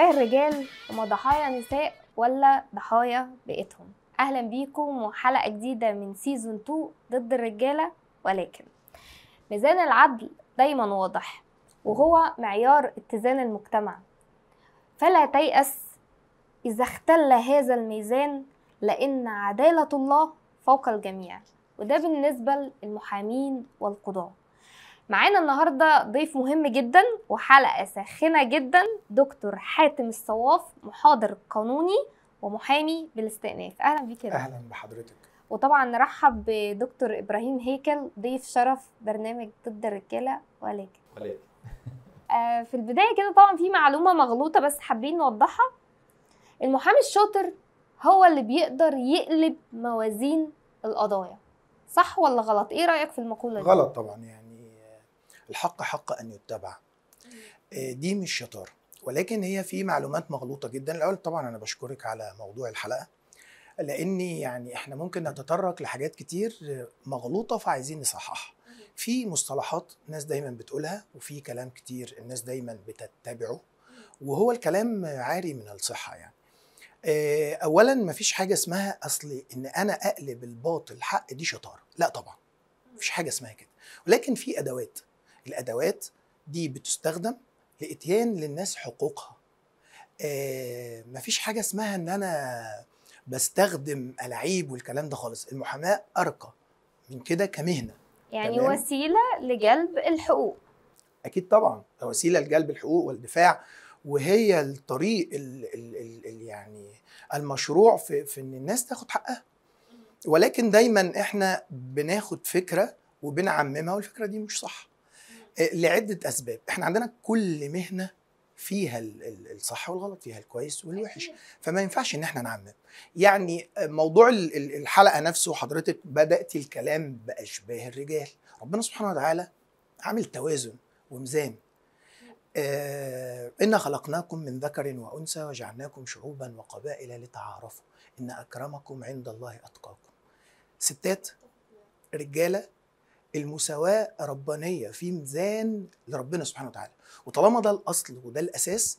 ضحايا الرجال هما ضحايا نساء ولا ضحايا بيئتهم اهلا بيكم وحلقه جديده من سيزون 2 ضد الرجاله ولكن ميزان العدل دايما واضح وهو معيار اتزان المجتمع فلا تيأس إذا اختل هذا الميزان لأن عدالة الله فوق الجميع وده بالنسبة للمحامين والقضاة معانا النهارده ضيف مهم جدا وحلقه ساخنه جدا دكتور حاتم الصواف محاضر قانوني ومحامي بالاستئناف اهلا بيك يا اهلا بحضرتك وطبعا نرحب بدكتور ابراهيم هيكل ضيف شرف برنامج ضد الرجاله ولكن آه في البدايه كده طبعا في معلومه مغلوطه بس حابين نوضحها المحامي الشاطر هو اللي بيقدر يقلب موازين القضايا صح ولا غلط ايه رايك في المقوله دي غلط طبعا يعني الحق حق ان يتبع آه، دي مش شطاره ولكن هي في معلومات مغلوطه جدا الاول طبعا انا بشكرك على موضوع الحلقه لاني يعني احنا ممكن نتطرق لحاجات كتير مغلوطه فعايزين نصححها في مصطلحات الناس دايما بتقولها وفي كلام كتير الناس دايما بتتبعه وهو الكلام عاري من الصحه يعني آه، اولا ما فيش حاجه اسمها اصل ان انا اقلب الباطل حق دي شطاره لا طبعا مفيش حاجه اسمها كده ولكن في ادوات الادوات دي بتستخدم لاتيان للناس حقوقها آه مفيش حاجه اسمها ان انا بستخدم العيب والكلام ده خالص المحاماه ارقى من كده كمهنه يعني تمام؟ وسيله لجلب الحقوق اكيد طبعا وسيله لجلب الحقوق والدفاع وهي الطريق الـ الـ الـ الـ يعني المشروع في, في ان الناس تاخد حقها ولكن دايما احنا بناخد فكره وبنعممها والفكره دي مش صح آه، لعده اسباب احنا عندنا كل مهنه فيها الصح والغلط فيها الكويس والوحش فما ينفعش ان احنا نعمم يعني آه، موضوع الحلقه نفسه حضرتك بدات الكلام باشباه الرجال ربنا سبحانه وتعالى عامل توازن وميزان آه إنا خلقناكم من ذكر وأنثى وجعلناكم شعوبا وقبائل لتعارفوا إن أكرمكم عند الله أتقاكم ستات رجالة المساواة ربانية في ميزان لربنا سبحانه وتعالى وطالما ده الأصل وده الأساس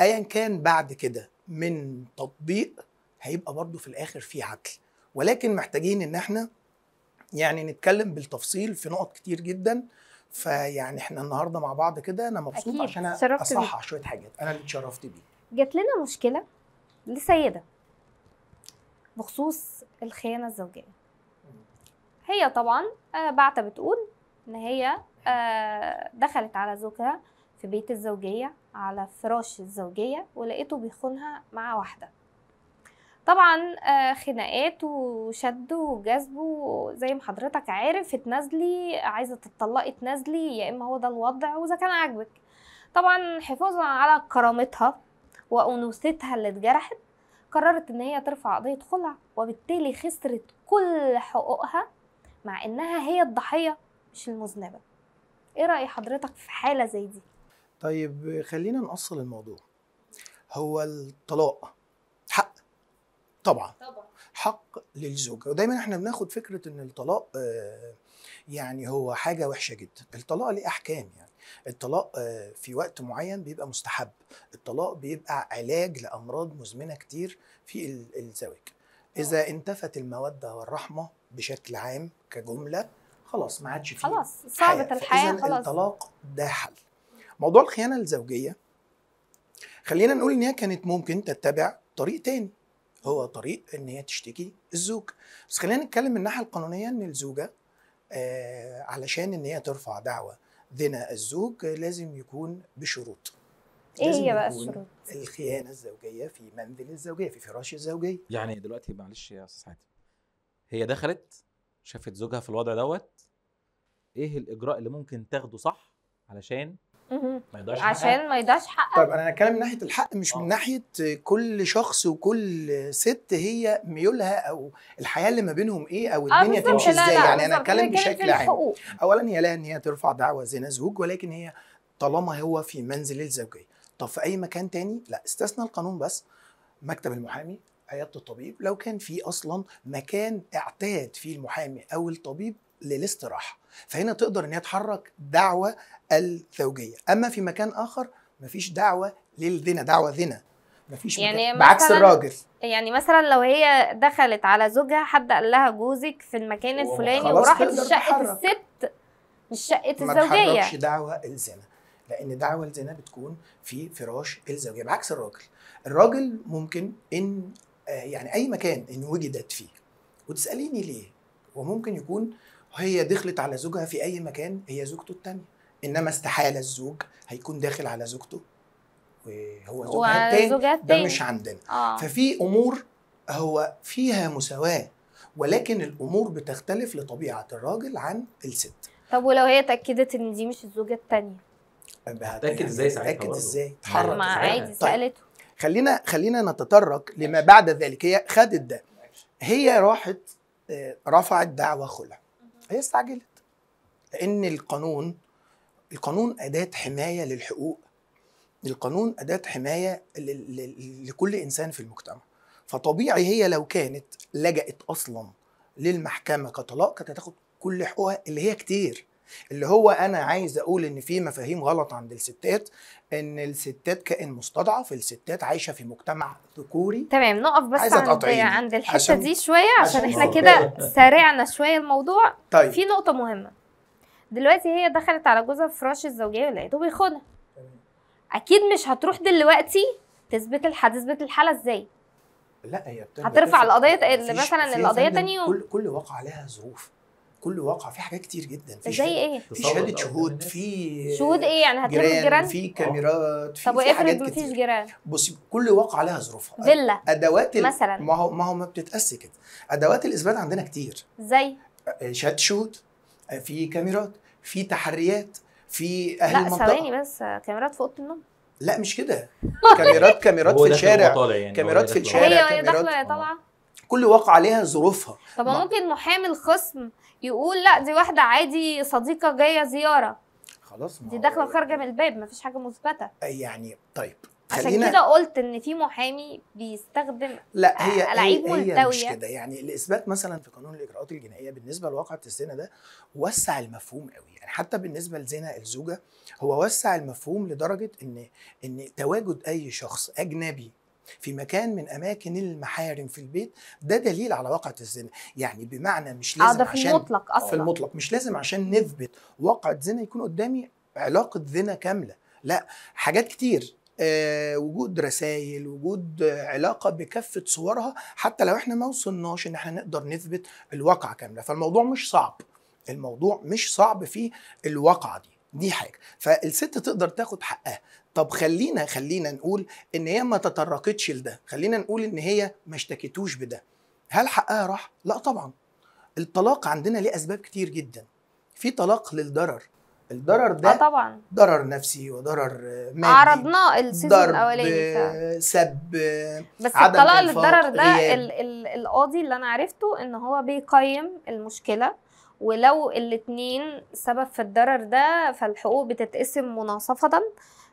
أيا كان بعد كده من تطبيق هيبقى برضو في الآخر في عدل ولكن محتاجين إن احنا يعني نتكلم بالتفصيل في نقط كتير جدا فيعني احنا النهارده مع بعض كده انا مبسوط عشان اصحح شويه حاجات انا اللي اتشرفت بيه جات لنا مشكله لسيده بخصوص الخيانه الزوجيه هي طبعا آه، بعتة بتقول إن هي آه، دخلت على زوجها في بيت الزوجية على فراش الزوجية ولقيته بيخونها مع واحدة طبعا آه، خناقات وشد وجذب وزي ما حضرتك عارف اتنازلي عايزه تطلقي اتنازلي يا اما هو ده الوضع واذا كان عاجبك طبعا حفاظا على كرامتها وانوثتها اللي اتجرحت قررت ان هي ترفع قضيه خلع وبالتالي خسرت كل حقوقها مع انها هي الضحيه مش المذنبه ايه راي حضرتك في حاله زي دي طيب خلينا نأصل الموضوع هو الطلاق حق طبعا, طبعا. حق للزوجه ودايما احنا بناخد فكره ان الطلاق آه، يعني هو حاجه وحشه جدا الطلاق ليه احكام يعني الطلاق آه، في وقت معين بيبقى مستحب الطلاق بيبقى علاج لامراض مزمنه كتير في الزواج اذا انتفت الموده والرحمه بشكل عام كجمله خلاص ما عادش فيه خلاص صعبت الحياه خلاص الطلاق ده حل موضوع الخيانه الزوجيه خلينا نقول ان هي كانت ممكن تتبع طريق تاني هو طريق ان هي تشتكي الزوج بس خلينا نتكلم من الناحيه القانونيه ان الزوجه آه علشان ان هي ترفع دعوه ذنا الزوج لازم يكون بشروط ايه هي بقى الشروط؟ الخيانه الزوجيه في منزل الزوجيه في فراش الزوجيه يعني دلوقتي معلش يا استاذ حاتم هي دخلت شافت زوجها في الوضع دوت ايه الاجراء اللي ممكن تاخده صح علشان ما حقها عشان ما يضيعش حقك طيب انا هتكلم من ناحيه الحق مش أوه. من آه. ناحيه كل شخص وكل ست هي ميولها او الحياه اللي ما بينهم ايه او آه، الدنيا تمشي ازاي يعني انا بتكلم بشكل عام اولا هي لها ان هي ترفع دعوى زنا زوج ولكن هي طالما هو في منزل الزوجيه طب في اي مكان تاني لا استثنى القانون بس مكتب المحامي عياده الطبيب لو كان في اصلا مكان اعتاد فيه المحامي او الطبيب للاستراحه فهنا تقدر ان هي تحرك دعوه الزوجيه اما في مكان اخر مفيش دعوه للذنا دعوه ذنا مفيش يعني بعكس الراجل يعني مثلا لو هي دخلت على زوجها حد قال لها جوزك في المكان الفلاني وراحت شقه الست مش شقه الزوجيه ما تحركش دعوه الزنا لان دعوه الزنا بتكون في فراش الزوجيه بعكس الراجل الراجل ممكن ان آه، يعني اي مكان ان وجدت فيه وتساليني ليه وممكن يكون هي دخلت على زوجها في اي مكان هي زوجته الثانيه انما استحاله الزوج هيكون داخل على زوجته وهو زوجها التاني ده مش عندنا آه. ففي امور هو فيها مساواه ولكن الامور بتختلف لطبيعه الراجل عن الست طب ولو هي اتاكدت ان دي مش الزوجه الثانيه اتاكد يعني ازاي ساعتها اتاكد ازاي اتحرك عادي طيب. سالته خلينا خلينا نتطرق لما بعد ذلك هي خدت ده هي راحت آه، رفعت دعوى خلع هي استعجلت لان القانون القانون اداه حمايه للحقوق القانون اداه حمايه لكل انسان في المجتمع فطبيعي هي لو كانت لجأت اصلا للمحكمه كطلاق كانت هتاخد كل حقوقها اللي هي كتير اللي هو انا عايز اقول ان في مفاهيم غلط عند الستات ان الستات كائن مستضعف الستات عايشه في مجتمع ذكوري تمام نقف بس عايزة عند عند الحته عشان دي شويه عشان, عشان احنا كده سارعنا شويه الموضوع طيب. في نقطه مهمه دلوقتي هي دخلت على جوزها في فراش الزوجيه ولقيته بيخونها اكيد مش هتروح دلوقتي تثبت هتثبت الحاله ازاي لا هي هترفع القضيه مثلا القضيه تاني يوم كل كل واقع لها ظروف كل واقع في حاجات كتير جدا في زي ايه؟ في شهاده شهود في شهود ايه يعني هتلم جيران في آه. كاميرات في طب وافرض مفيش جيران بصي كل واقعه لها ظروفها فيلا ادوات مثلا ما هو ما هو ما بتتقاس كده ادوات الاثبات عندنا كتير زي آه، شهاده شهود آه، في كاميرات في تحريات في اهل لا المنطقه لا ثواني بس كاميرات في اوضه النوم لا مش كده طيب. كاميرات كاميرات في الشارع يعني كاميرات في الشارع هي داخله طالعه كل واقعه ليها ظروفها طب ممكن محامي الخصم يقول لا دي واحده عادي صديقه جايه زياره خلاص دي داخله خارجه من الباب مفيش حاجه مثبته يعني طيب عشان كده قلت ان في محامي بيستخدم لا هي العيب آه، هي, هي مش كده يعني الاثبات مثلا في قانون الاجراءات الجنائيه بالنسبه لواقعه الزنا ده وسع المفهوم قوي يعني حتى بالنسبه لزنا الزوجه هو وسع المفهوم لدرجه ان ان تواجد اي شخص اجنبي في مكان من اماكن المحارم في البيت ده دليل على واقعه الزنا يعني بمعنى مش آه، لازم في عشان المطلق اصلا في المطلق مش لازم عشان نثبت واقعه زنا يكون قدامي علاقه زنا كامله لا حاجات كتير آه، وجود رسائل وجود علاقه بكافه صورها حتى لو احنا ما وصلناش ان احنا نقدر نثبت الواقعه كامله فالموضوع مش صعب الموضوع مش صعب في الواقعه دي دي حاجه فالست تقدر تاخد حقها طب خلينا خلينا نقول ان هي ما تطرقتش لده خلينا نقول ان هي ما اشتكتوش بده هل حقها راح لا طبعا الطلاق عندنا ليه اسباب كتير جدا في طلاق للضرر الضرر ده آه طبعا ضرر نفسي وضرر مادي عرضناه السيزون الاولاني سب بس عدم الطلاق للضرر ده القاضي اللي انا عرفته ان هو بيقيم المشكله ولو الاثنين سبب في الضرر ده فالحقوق بتتقسم مناصفه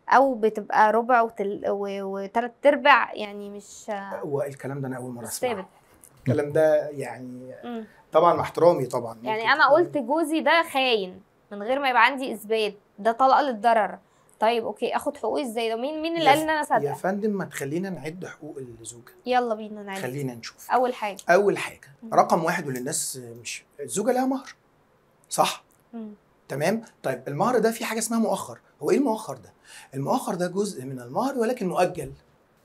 او بتبقى ربع وتل... وثلاث ارباع يعني مش هو الكلام ده انا اول مره اسمعه الكلام ده يعني طبعا مع احترامي طبعا يعني انا قلت جوزي ده خاين من غير ما يبقى عندي اثبات ده طلاق للضرر طيب اوكي اخد حقوقي ازاي ده مين مين اللي قال ان انا صدق يا فندم ما تخلينا نعد حقوق الزوجه يلا بينا نعد خلينا نشوف اول حاجه اول حاجه رقم واحد وللناس مش الزوجه لها مهر صح مم. تمام طيب المهر ده في حاجه اسمها مؤخر هو ايه المؤخر ده المؤخر ده جزء من المهر ولكن مؤجل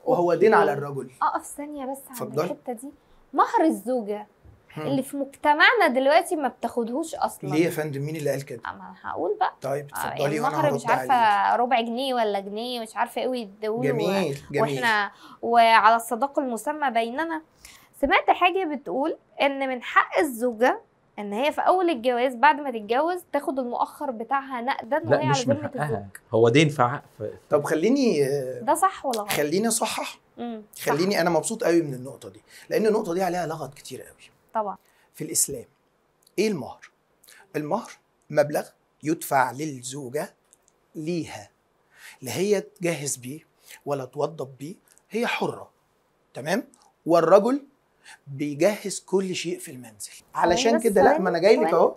وهو دين على الرجل اقف ثانيه بس على الحته دي مهر الزوجه هم. اللي في مجتمعنا دلوقتي ما بتاخدهوش اصلا ليه يا فندم مين اللي قال كده؟ اما هقول بقى طيب آه، اتفضلي يعني وانا هرد مش عارفه عليك. ربع جنيه ولا جنيه مش عارفه ايه ويدوله جميل و... جميل واحنا وعلى الصداق المسمى بيننا سمعت حاجه بتقول ان من حق الزوجه ان هي في اول الجواز بعد ما تتجوز تاخد المؤخر بتاعها نقدا وهي على ذمه الزوج هو ده ينفع طب خليني ده صح ولا غلط خليني اصحح خليني صح. انا مبسوط قوي من النقطه دي لان النقطه دي عليها لغط كتير قوي طبعا في الاسلام ايه المهر المهر مبلغ يدفع للزوجه ليها لا هي تجهز بيه ولا توضب بيه هي حره تمام والرجل بيجهز كل شيء في المنزل أيوة علشان كده لا ما انا جاي لك اهو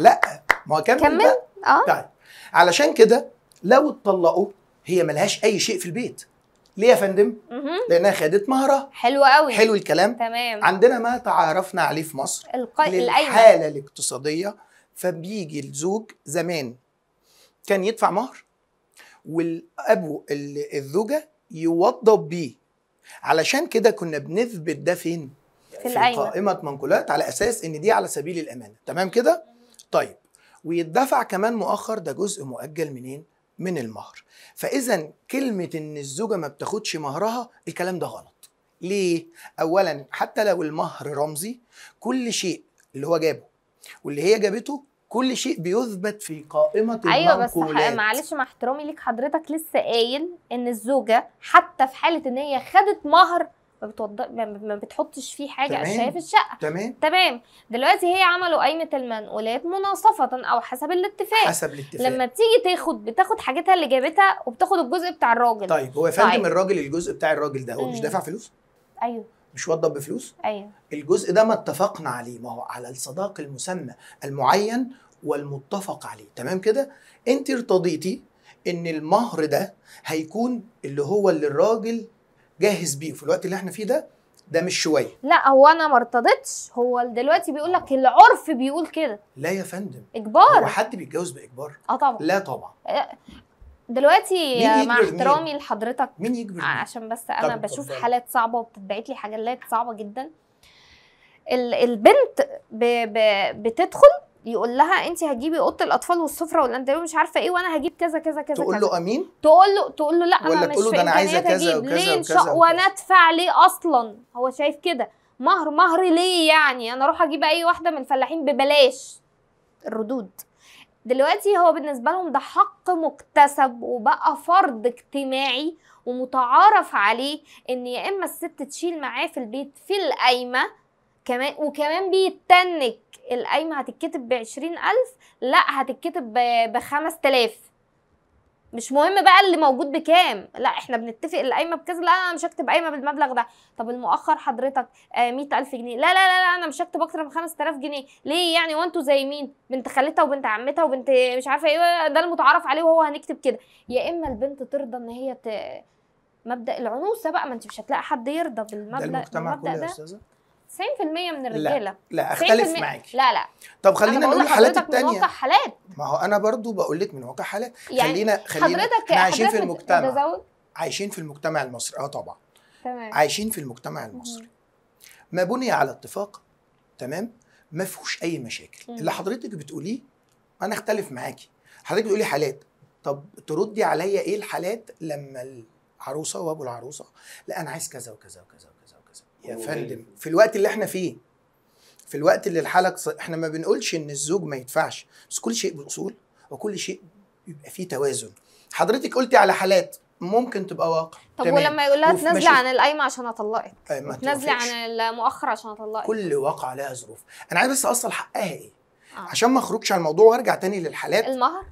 لا ما هو كمل كمل اه طيب علشان كده لو اتطلقوا هي ملهاش اي شيء في البيت ليه يا فندم؟ لانها خدت مهرها حلو قوي حلو الكلام تمام عندنا ما تعارفنا عليه في مصر الق... الحاله الاقتصاديه فبيجي الزوج زمان كان يدفع مهر والابو الزوجه يوضب بيه علشان كده كنا بنثبت ده فين في, في قائمه منقولات على اساس ان دي على سبيل الامانه تمام كده طيب ويدفع كمان مؤخر ده جزء مؤجل منين من المهر فاذا كلمه ان الزوجه ما بتاخدش مهرها الكلام ده غلط ليه اولا حتى لو المهر رمزي كل شيء اللي هو جابه واللي هي جابته كل شيء بيثبت في قائمه ايوه المنقولات. بس معلش مع احترامي ليك حضرتك لسه قايل ان الزوجه حتى في حاله ان هي خدت مهر ما, بتوض... ما بتحطش فيه حاجه اشياء في الشقه تمام تمام دلوقتي هي عملوا قائمه المنقولات مناصفه او حسب الاتفاق حسب الاتفاق لما بتيجي تاخد بتاخد حاجتها اللي جابتها وبتاخد الجزء بتاع الراجل طيب هو فندم طيب. الراجل الجزء بتاع الراجل ده هو مش دافع فلوس ايوه مش وضب بفلوس ايوه الجزء ده ما اتفقنا عليه ما هو على الصداق المسمى المعين والمتفق عليه تمام كده انت ارتضيتي ان المهر ده هيكون اللي هو اللي الراجل جاهز بيه في الوقت اللي احنا فيه ده ده مش شويه لا هو انا ما ارتضتش هو دلوقتي بيقول لك العرف بيقول كده لا يا فندم اجبار هو حد بيتجوز باجبار اه طبعا لا طبعا آه، دلوقتي مع احترامي لحضرتك مين يجبر عشان بس انا بشوف حالات صعبه وبتتبعت لي حاجات صعبه جدا البنت ب... ب... بتدخل يقول لها انت هتجيبي اوضه الاطفال والسفره والاندلوب مش عارفه ايه وانا هجيب كذا كذا كذا تقول له امين تقول له تقول له لا انا مش في انا عايزه كذا وكذا ليه وكذا, وكذا وانا ادفع ليه اصلا هو شايف كده مهر مهر ليه يعني انا اروح اجيب اي واحده من الفلاحين ببلاش الردود دلوقتي هو بالنسبة لهم ده حق مكتسب وبقى فرض اجتماعي ومتعارف عليه ان يا اما الست تشيل معاه في البيت في القايمة كمان وكمان بيتنك القايمة هتتكتب بعشرين ألف لا هتتكتب بخمس تلاف مش مهم بقى اللي موجود بكام لا احنا بنتفق القايمه بكذا لا انا مش هكتب قايمه بالمبلغ ده طب المؤخر حضرتك آه 100000 جنيه لا لا لا, لا انا مش هكتب اكتر من 5000 جنيه ليه يعني وانتوا زي مين بنت خالتها وبنت عمتها وبنت مش عارفه ايه ده المتعارف عليه وهو هنكتب كده يا اما البنت ترضى ان هي ت... مبدا العنوسه بقى ما انت مش هتلاقي حد يرضى بالمبدا ده المجتمع كله يا استاذه 90% من الرجاله لا, لا اختلف معاكي لا لا طب خلينا نقول الحالات التانية من واقع حالات ما هو انا برضو بقول لك من واقع حالات يعني خلينا خلينا حضرتك عايشين في المجتمع عايشين في المجتمع المصري اه طبعا تمام عايشين في المجتمع المصري ما بني على اتفاق تمام ما فيهوش اي مشاكل مم. اللي حضرتك بتقوليه انا اختلف معاكي حضرتك بتقولي حالات طب تردي عليا ايه الحالات لما العروسه وابو العروسه لا انا عايز كذا وكذا وكذا يا فندم في الوقت اللي احنا فيه في الوقت اللي الحلقة احنا ما بنقولش ان الزوج ما يدفعش بس كل شيء باصول وكل شيء بيبقى فيه توازن حضرتك قلتي على حالات ممكن تبقى واقع طب تمام. ولما يقول لها تنزلي عن القايمه عشان اطلقك تنزلي عن المؤخر عشان اطلقك كل واقع لها ظروف انا عايز بس اوصل حقها ايه آه. عشان ما اخرجش على الموضوع وارجع تاني للحالات المهر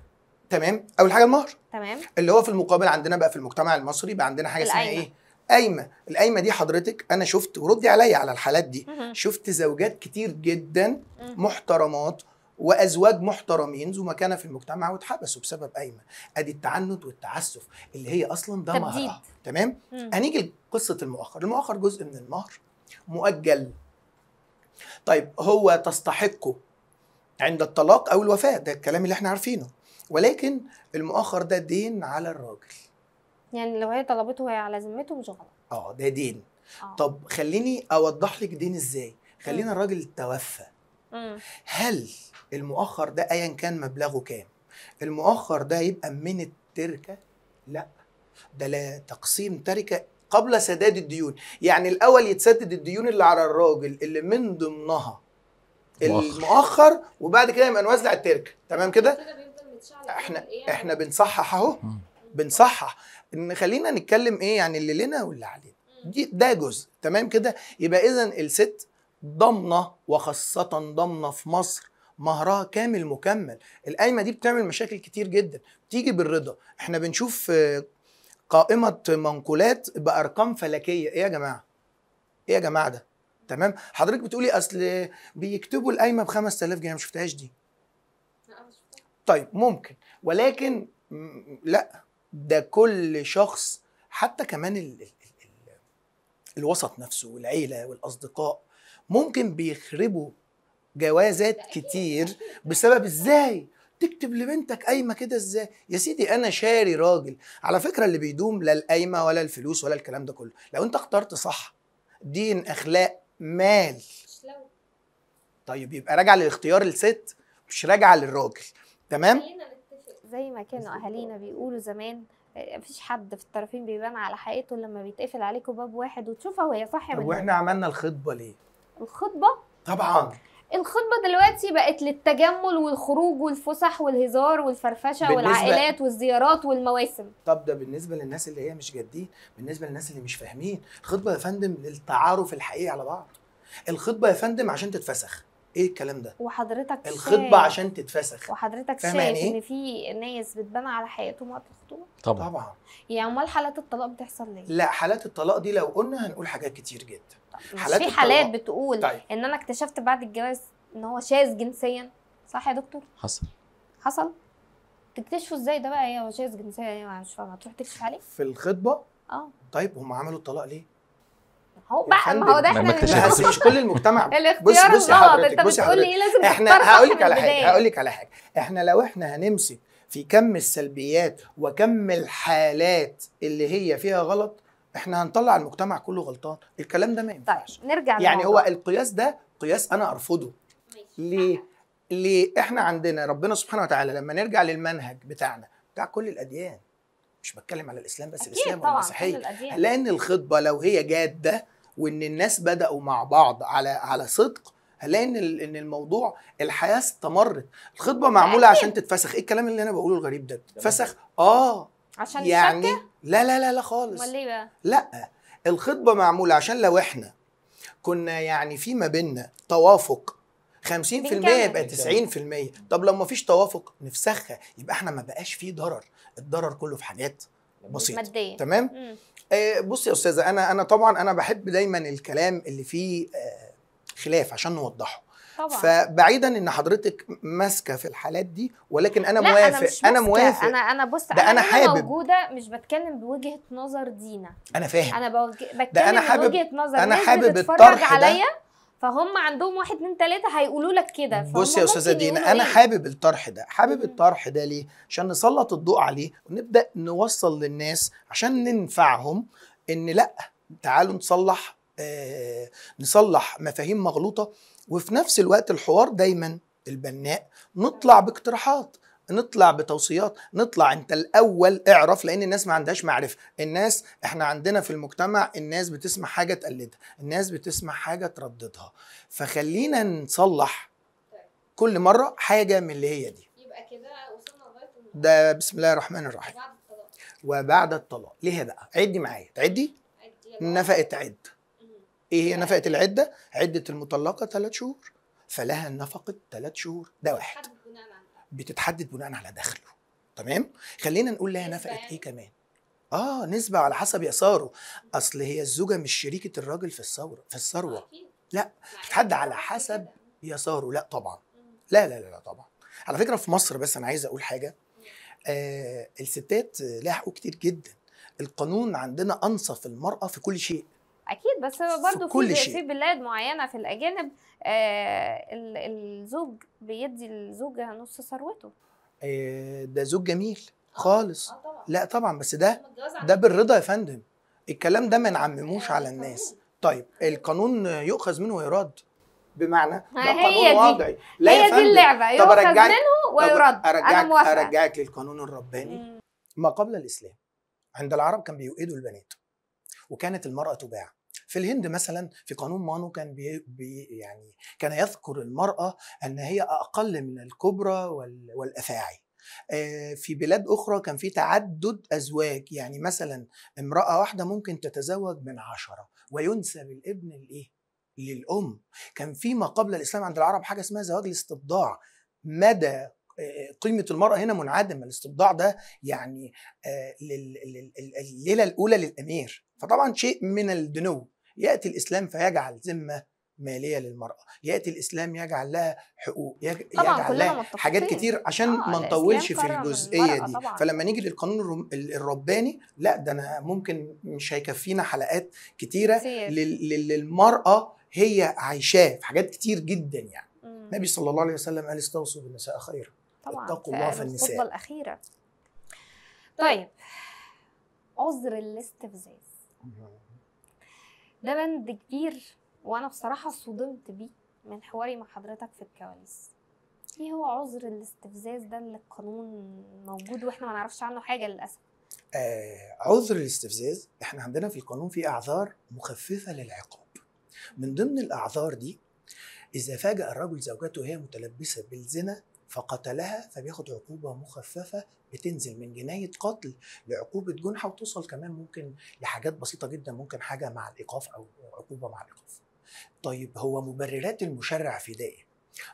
تمام اول حاجه المهر تمام اللي هو في المقابل عندنا بقى في المجتمع المصري بقى عندنا حاجه اسمها ايه قايمه القايمه دي حضرتك انا شفت وردي عليا على الحالات دي شفت زوجات كتير جدا محترمات وازواج محترمين ذو مكانه في المجتمع واتحبسوا بسبب قايمه ادي التعنت والتعسف اللي هي اصلا ده مهرها تمام هنيجي لقصه المؤخر المؤخر جزء من المهر مؤجل طيب هو تستحقه عند الطلاق او الوفاه ده الكلام اللي احنا عارفينه ولكن المؤخر ده دين على الراجل يعني لو هي طلبته هي على ذمته مش غلط اه ده دين أوه. طب خليني اوضح لك دين ازاي خلينا الراجل توفى هل المؤخر ده ايا كان مبلغه كام المؤخر ده يبقى من التركه لا ده لا تقسيم تركه قبل سداد الديون يعني الاول يتسدد الديون اللي على الراجل اللي من ضمنها المؤخر وبعد كده يبقى نوزع التركه تمام كده احنا احنا بنصحح اهو بنصحح ان خلينا نتكلم ايه يعني اللي لنا واللي علينا دي ده جزء تمام كده يبقى اذا الست ضامنه وخاصه ضامنه في مصر مهرها كامل مكمل القايمه دي بتعمل مشاكل كتير جدا بتيجي بالرضا احنا بنشوف آه، قائمه منقولات بارقام فلكيه ايه يا جماعه ايه يا جماعه ده تمام حضرتك بتقولي اصل بيكتبوا القايمه ب 5000 جنيه ما شفتهاش دي طيب ممكن ولكن لا ده كل شخص حتى كمان ال ال الـ الوسط نفسه والعيله والاصدقاء ممكن بيخربوا جوازات كتير بسبب ازاي تكتب لبنتك قايمه كده ازاي يا سيدي انا شاري راجل على فكره اللي بيدوم لا القايمه ولا الفلوس ولا الكلام ده كله لو انت اخترت صح دين اخلاق مال طيب يبقى راجع للاختيار الست مش راجع للراجل تمام زي ما كانوا اهالينا بيقولوا زمان آه، مفيش حد في الطرفين بيبان على حقيقته لما بيتقفل عليكم باب واحد وتشوفها وهي صاحيه طب واحنا عملنا الخطبه ليه؟ الخطبه؟ طبعا الخطبة دلوقتي بقت للتجمل والخروج والفسح والهزار والفرفشة والعائلات والزيارات والمواسم طب ده بالنسبة للناس اللي هي مش جادين بالنسبة للناس اللي مش فاهمين الخطبة يا فندم للتعارف الحقيقي على بعض الخطبة يا فندم عشان تتفسخ ايه الكلام ده وحضرتك الخطبه عشان تتفسخ وحضرتك شايف يعني ان ايه؟ في ناس بتبان على حياتهم وقت الخطوبه طبعا طبعا يعني امال حالات الطلاق بتحصل ليه لا حالات الطلاق دي لو قلنا هنقول حاجات كتير جدا حالات في حالات بتقول طيب. ان انا اكتشفت بعد الجواز ان هو شاذ جنسيا صح يا دكتور حصل حصل تكتشفوا ازاي ده بقى ايه هو شاذ جنسيا ايه مش فاهمه هتروح تكشف عليه في الخطبه اه طيب هم عملوا الطلاق ليه هو بقى ما هو ده احنا بس مش كل المجتمع بص بص يا حضرتك بص يا حضرتك احنا هقول لك على حاجه هقول لك على حاجه احنا لو احنا هنمسك في كم السلبيات وكم الحالات اللي هي فيها غلط احنا هنطلع المجتمع كله غلطان الكلام ده ما طيب، ينفعش طيب نرجع يعني هو القياس ده قياس انا ارفضه ليه ليه احنا عندنا ربنا سبحانه وتعالى لما نرجع للمنهج بتاعنا بتاع كل الاديان مش بتكلم على الاسلام بس الاسلام والمسيحيه لان الخطبه لو هي جاده وان الناس بداوا مع بعض على على صدق هنلاقي ان ان الموضوع الحياه استمرت الخطبه معموله عشان تتفسخ ايه الكلام اللي انا بقوله الغريب ده فسخ اه عشان يعني لا لا لا لا خالص امال ليه بقى لا الخطبه معموله عشان لو احنا كنا يعني في ما بيننا توافق 50% يبقى 90% طب لو ما فيش توافق نفسخها يبقى احنا ما بقاش فيه ضرر الضرر كله في حاجات بسيطه مادية. تمام مم. آه، بص يا استاذه انا انا طبعا انا بحب دايما الكلام اللي فيه آه، خلاف عشان نوضحه طبعا. فبعيدا ان حضرتك ماسكه في الحالات دي ولكن انا لا موافق انا, مش أنا موافق انا انا بص ده انا حابب موجوده مش بتكلم بوجهه نظر دينا انا فاهم انا بوجه... بتكلم ده انا حابب نظر انا حابب الطرح عليا فهم عندهم واحد اتنين تلاته هيقولوا لك كده بص يا استاذه دينا انا إيه؟ حابب الطرح ده حابب الطرح ده ليه عشان نسلط الضوء عليه ونبدا نوصل للناس عشان ننفعهم ان لا تعالوا نصلح آه نصلح مفاهيم مغلوطه وفي نفس الوقت الحوار دايما البناء نطلع باقتراحات نطلع بتوصيات نطلع انت الاول اعرف لان الناس ما عندهاش معرفه الناس احنا عندنا في المجتمع الناس بتسمع حاجه تقلدها الناس بتسمع حاجه ترددها فخلينا نصلح كل مره حاجه من اللي هي دي يبقى كده وصلنا لغايه ده بسم الله الرحمن الرحيم الطلاق وبعد الطلاق ليه بقى عدي معايا تعدي نفقه عد ايه هي نفقه العده عده المطلقه ثلاث شهور فلها نفقه ثلاث شهور ده واحد بتتحدد بناء على دخله تمام خلينا نقول لها نفقت ايه يعني؟ كمان اه نسبه على حسب يساره اصل هي الزوجه مش شريكه الراجل في الثوره في الثروه آه، لا بتتحدد على حسب يساره لا طبعا لا لا لا, لا طبعا على فكره في مصر بس انا عايز اقول حاجه آه الستات لها حقوق كتير جدا القانون عندنا انصف المراه في كل شيء اكيد بس برضه في, في, في بلاد معينه في الاجانب الزوج بيدي الزوجه نص ثروته آه، ده زوج جميل خالص آه طبعًا. لا طبعا بس ده ده بالرضا يا فندم الكلام ده ما نعمموش على الناس طيب القانون يؤخذ منه ويراد بمعنى ده قانون وضعي لا هي دي اللعبه يؤخذ منه ويرد أرجعك انا موافقه ارجعك للقانون الرباني مم. ما قبل الاسلام عند العرب كان بيؤيدوا البنات وكانت المراه تباع في الهند مثلا في قانون مانو كان بي بي يعني كان يذكر المرأة أن هي أقل من الكبرى والأفاعي آه، في بلاد أخرى كان في تعدد أزواج يعني مثلا امرأة واحدة ممكن تتزوج من عشرة وينسب الابن لإيه؟ للأم كان في ما قبل الإسلام عند العرب حاجة اسمها زواج الاستبضاع مدى آه، قيمة المرأة هنا منعدمة الاستبضاع ده يعني آه، الليلة الأولى للأمير فطبعا شيء من الدنو ياتي الاسلام فيجعل ذمه ماليه للمراه ياتي الاسلام يجعل لها حقوق يجعل لها حاجات كتير عشان آه ما نطولش في الجزئيه دي طبعا. فلما نيجي للقانون الرباني لا ده انا ممكن مش هيكفينا حلقات كتيره لل... للمراه هي عايشاه في حاجات كتير جدا يعني النبي صلى الله عليه وسلم قال استوصوا بالنساء خيرا اتقوا الله في النساء الاخيره طيب. طيب عذر الاستفزاز ده بند كبير وانا بصراحه صدمت بيه من حواري مع حضرتك في الكواليس ايه هو عذر الاستفزاز ده اللي القانون موجود واحنا ما نعرفش عنه حاجه للاسف آه عذر الاستفزاز احنا عندنا في القانون في اعذار مخففه للعقاب من ضمن الاعذار دي اذا فاجأ الرجل زوجته وهي متلبسه بالزنا فقتلها فبياخد عقوبة مخففة بتنزل من جناية قتل لعقوبة جنحة وتوصل كمان ممكن لحاجات بسيطة جدا ممكن حاجة مع الإيقاف أو عقوبة مع الإيقاف طيب هو مبررات المشرع في ده إيه؟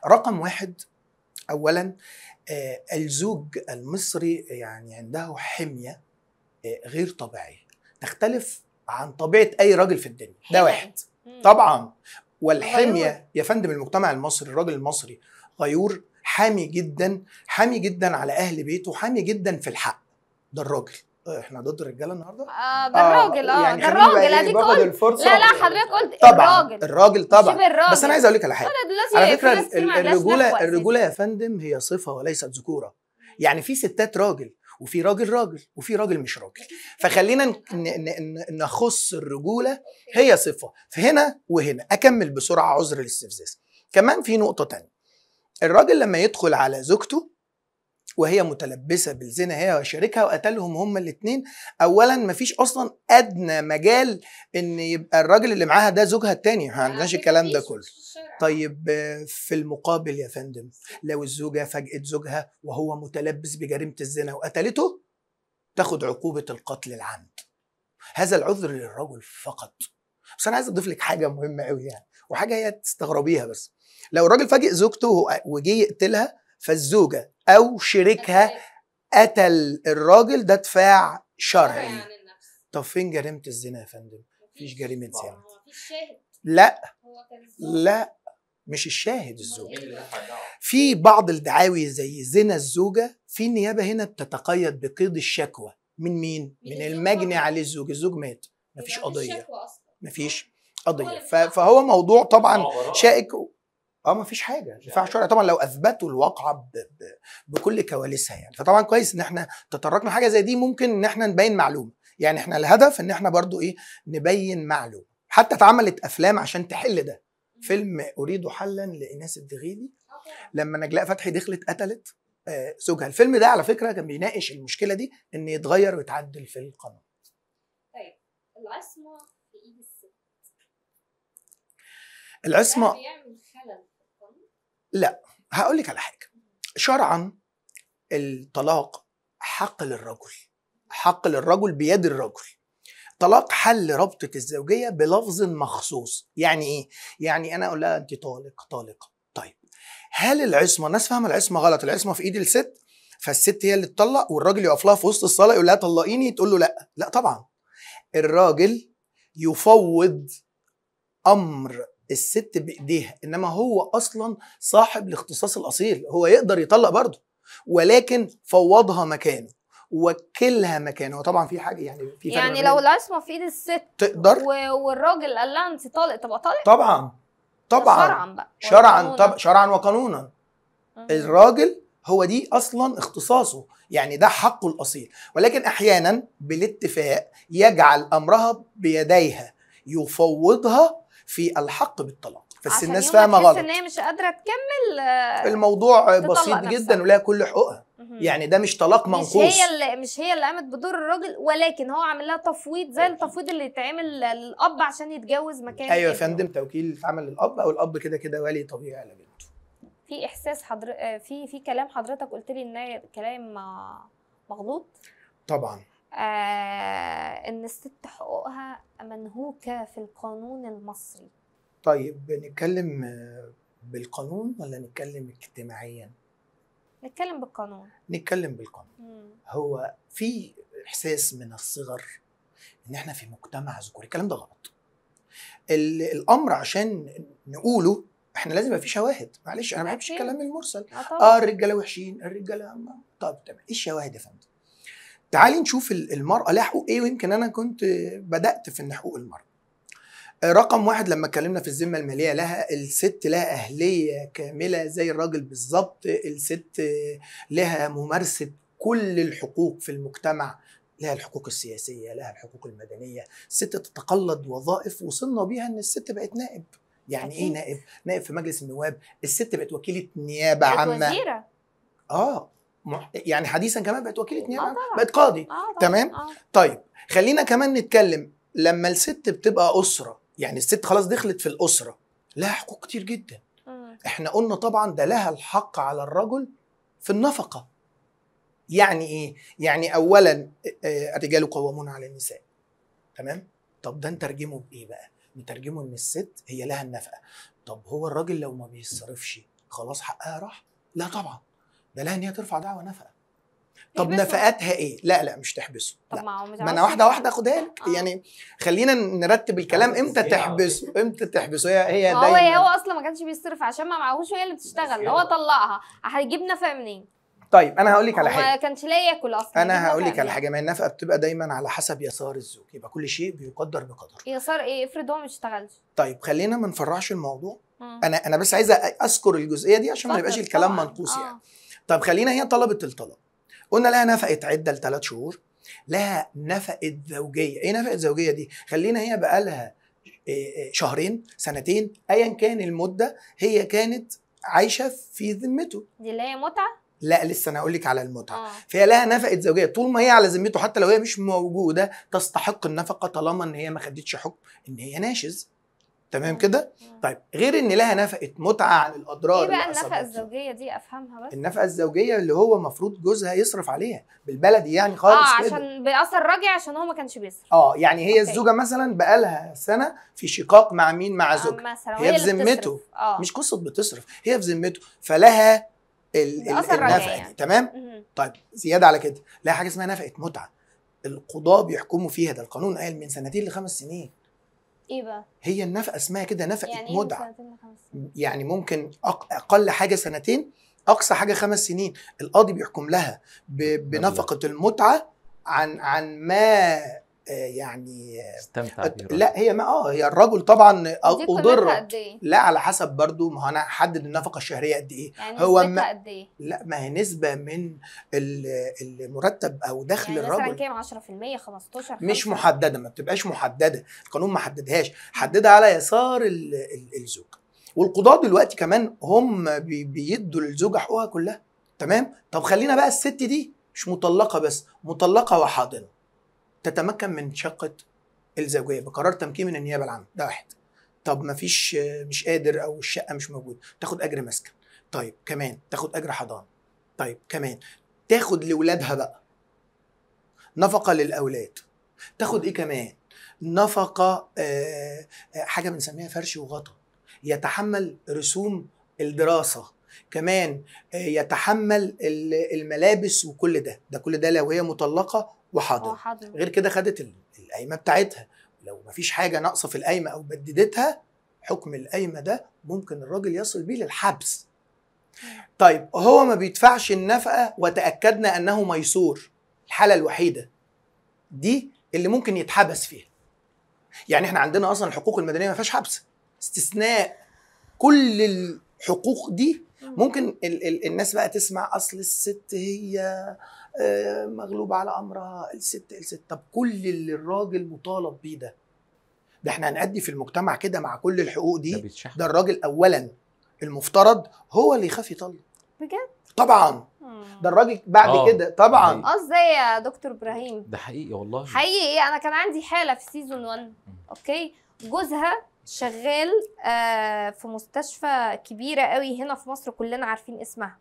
رقم واحد أولا آه الزوج المصري يعني عنده حمية آه غير طبيعية تختلف عن طبيعة أي راجل في الدنيا ده واحد طبعا والحمية يا فندم المجتمع المصري الراجل المصري غيور حامي جدا حامي جدا على اهل بيته حامي جدا في الحق ده الراجل آه، احنا ضد الرجاله النهارده؟ اه ده الراجل اه يعني ده الراجل إيه، اديك قلت لا لا حضرتك قلت طبعا الراجل الراجل طبعا الراجل. بس انا عايز اقول لك على حاجه على فكره الرجوله الرجوله يا فندم هي صفه وليست ذكوره يعني في ستات راجل وفي راجل راجل وفي راجل مش راجل فخلينا نخص الرجوله هي صفه فهنا وهنا اكمل بسرعه عذر الاستفزاز كمان في نقطه تانية الراجل لما يدخل على زوجته وهي متلبسه بالزنا هي وشريكها وقتلهم هما الاثنين اولا مفيش اصلا ادنى مجال ان يبقى الراجل اللي معاها ده زوجها الثاني ما عندناش الكلام ده كله طيب في المقابل يا فندم لو الزوجه فاجئت زوجها وهو متلبس بجريمه الزنا وقتلته تاخد عقوبه القتل العمد هذا العذر للرجل فقط بس انا عايز اضيف لك حاجه مهمه قوي يعني وحاجه هي تستغربيها بس لو الراجل فاجئ زوجته وجي يقتلها فالزوجه او شريكها قتل الراجل ده دفاع شرعي طب فين جريمه الزنا يا فندم؟ مفيش جريمه زنا لا لا مش الشاهد الزوج إيه في بعض الدعاوي زي زنا الزوجه في النيابه هنا بتتقيد بقيد الشكوى من مين؟ من المجني عليه الزوج الزوج مات مفيش قضيه مفيش قضيه فهو موضوع طبعا آه، آه. شائك اه ما فيش حاجه دفاع شرعي طبعا لو اثبتوا الواقعه بكل كواليسها يعني فطبعا كويس ان احنا تطرقنا حاجه زي دي ممكن ان احنا نبين معلومه يعني احنا الهدف ان احنا برضو ايه نبين معلومه حتى اتعملت افلام عشان تحل ده فيلم اريد حلا لاناس الدغيدي آه، لما نجلاء فتحي دخلت قتلت آه، زوجها الفيلم ده على فكره كان بيناقش المشكله دي ان يتغير ويتعدل في القانون طيب العصمه في ايد الست العصمه لا هقول لك على حاجه شرعا الطلاق حق للرجل حق للرجل بيد الرجل طلاق حل ربطة الزوجيه بلفظ مخصوص يعني ايه يعني انا اقول لها انت طالق طالقه طيب هل العصمه الناس فاهمه العصمه غلط العصمه في ايد الست فالست هي اللي تطلق والراجل يقف لها في وسط الصلاه يقول لها طلقيني تقول له لا لا طبعا الراجل يفوض امر الست بايديها انما هو اصلا صاحب الاختصاص الاصيل هو يقدر يطلق برضه ولكن فوضها مكانه وكلها مكانه طبعا في حاجه يعني في فرق يعني لو العصمه في ايد الست تقدر والراجل قال لها انت طالق طب طالق طبعا طبعا شرعا بقى شرعا طب شرعا وقانونا الراجل هو دي اصلا اختصاصه يعني ده حقه الاصيل ولكن احيانا بالاتفاق يجعل امرها بيديها يفوضها في الحق بالطلاق بس الناس فاهمه غلط ان هي مش قادره تكمل آه، الموضوع بسيط نفسها. جدا ولها كل حقوقها يعني ده مش طلاق منقوص مش هي اللي مش هي اللي قامت بدور الراجل ولكن هو عامل لها تفويض زي أيوة. التفويض اللي يتعمل للاب عشان يتجوز مكان ايوه يا فندم توكيل اتعمل للاب او الاب كده كده ولي طبيعي على بنته في احساس حضر... آه، في في كلام حضرتك قلت لي ان كلام آه، مغلوط طبعا آه، ان الست حقوقها منهوكه في القانون المصري طيب نتكلم آه، بالقانون ولا نتكلم اجتماعيا نتكلم بالقانون نتكلم بالقانون مم. هو في احساس من الصغر ان احنا في مجتمع ذكوري الكلام ده غلط الامر عشان نقوله احنا لازم يبقى في شواهد معلش انا ما بحبش الكلام المرسل أه،, اه الرجاله وحشين الرجاله طب تمام ايه الشواهد يا فندم تعالي نشوف المرأة لها حقوق إيه ويمكن أنا كنت بدأت في إن حقوق المرأة. آه، رقم واحد لما اتكلمنا في الذمه الماليه لها الست لها اهليه كامله زي الراجل بالظبط الست لها ممارسه كل الحقوق في المجتمع لها الحقوق السياسيه لها الحقوق المدنيه الست تتقلد وظائف وصلنا بيها ان الست بقت نائب يعني إيه أكيد. ايه نائب نائب في مجلس النواب الست بقت وكيله نيابه عامه وزيره اه يعني حديثا كمان بقت وكيله آه، نيابه بقت قاضي آه تمام آه. طيب خلينا كمان نتكلم لما الست بتبقى اسره يعني الست خلاص دخلت في الاسره لها حقوق كتير جدا مم. احنا قلنا طبعا ده لها الحق على الرجل في النفقه يعني ايه يعني اولا آه، آه، الرجال قوامون على النساء تمام طب ده نترجمه بايه بقى نترجمه ان الست هي لها النفقه طب هو الراجل لو ما بيصرفش خلاص حقها راح لا طبعا ده لها ان هي ترفع دعوه نفقه طب نفقاتها ايه؟ لا لا مش تحبسه طب لا. ما, ما انا واحده واحده اخدها لك آه. يعني خلينا نرتب الكلام امتى تحبسه امتى تحبسه هي هي هو دايما. هو اصلا ما كانش بيصرف عشان ما معهوش هي اللي بتشتغل هو طلقها هيجيب نفقه منين؟ طيب انا هقول لك على حاجه ما كانش ليا ياكل اصلا انا هقول لك على حاجه ما النفقه بتبقى دايما على حسب يسار الزوج يبقى كل شيء بيقدر بقدره يسار ايه افرض هو ما اشتغلش طيب خلينا ما نفرعش الموضوع انا انا بس عايزه اذكر الجزئيه دي عشان ما يبقاش الكلام منقوص آه. يعني طب خلينا هي طلبت الطلاق قلنا لها نفقت عده لثلاث شهور لها نفقت زوجيه ايه نفقت زوجيه دي خلينا هي بقى لها آه، آه، شهرين سنتين ايا كان المده هي كانت عايشه في ذمته دي اللي هي متعه لا لسه انا هقول لك على المتعه آه. فهي لها نفقه زوجيه طول ما هي على ذمته حتى لو هي مش موجوده تستحق النفقه طالما ان هي ما خدتش حكم ان هي ناشز تمام كده طيب غير ان لها نفقه متعه عن الاضرار ايه بقى النفقه الزوجيه دي افهمها بس النفقه الزوجيه اللي هو المفروض جوزها يصرف عليها بالبلدي يعني خالص اه عشان كده. بيأثر راجع عشان هو ما كانش بيصرف اه يعني هي أوكي. الزوجه مثلا بقى لها سنه في شقاق مع مين مع زوجها آه مثلا هي, هي في ذمته آه. مش قصه بتصرف هي في ذمته فلها ال النفقه يعني. دي تمام طيب زياده على كده لا حاجه اسمها نفقه متعه القضاه بيحكموا فيها ده القانون قال من سنتين لخمس سنين ايه بقى؟ هي النفقه اسمها كده نفقه يعني إيه مدعى يعني ممكن اقل حاجه سنتين اقصى حاجه خمس سنين القاضي بيحكم لها بنفقه المتعه عن عن ما آه، يعني آه، استمتع لا هي ما اه هي الرجل طبعا اضر آه، إيه؟ لا على حسب برضو ما انا احدد النفقه الشهريه قد ايه يعني هو ما قد ايه لا ما هي نسبه من المرتب او دخل يعني الرجل مثلا كام 10% 15 مش محدده ما بتبقاش محدده القانون ما حددهاش حددها على يسار الزوج والقضاه دلوقتي كمان هم بيدوا للزوجه حقوقها كلها تمام طب خلينا بقى الست دي مش مطلقه بس مطلقه وحاضنه تتمكن من شقه الزوجيه بقرار تمكين من النيابه العامه ده واحد طب ما فيش مش قادر او الشقه مش موجوده تاخد اجر مسكن طيب كمان تاخد اجر حضانه طيب كمان تاخد لولادها بقى نفقه للاولاد تاخد ايه كمان نفقه آه، آه، حاجه بنسميها فرش وغطا يتحمل رسوم الدراسه كمان آه، يتحمل الملابس وكل ده ده كل ده لو هي مطلقه وحاضر اه، غير كده خدت القايمه بتاعتها لو مفيش حاجه ناقصه في القايمه او بددتها حكم القايمه ده ممكن الراجل يصل بيه للحبس طيب هو ما بيدفعش النفقه وتاكدنا انه ميسور الحاله الوحيده دي اللي ممكن يتحبس فيها يعني احنا عندنا اصلا الحقوق المدنيه ما فيهاش حبس استثناء كل الحقوق دي ممكن ال ال الناس بقى تسمع اصل الست هي آه، مغلوب على امرها الست الست طب كل اللي الراجل مطالب بيه ده ده احنا هنأدي في المجتمع كده مع كل الحقوق دي ده, ده الراجل اولا المفترض هو اللي يخاف يطلق بجد طبعا ده الراجل بعد آه. كده طبعا قصدي إيه يا دكتور ابراهيم ده حقيقي والله حقيقي انا كان عندي حاله في سيزون 1 اوكي جوزها شغال آه في مستشفى كبيره قوي هنا في مصر كلنا عارفين اسمها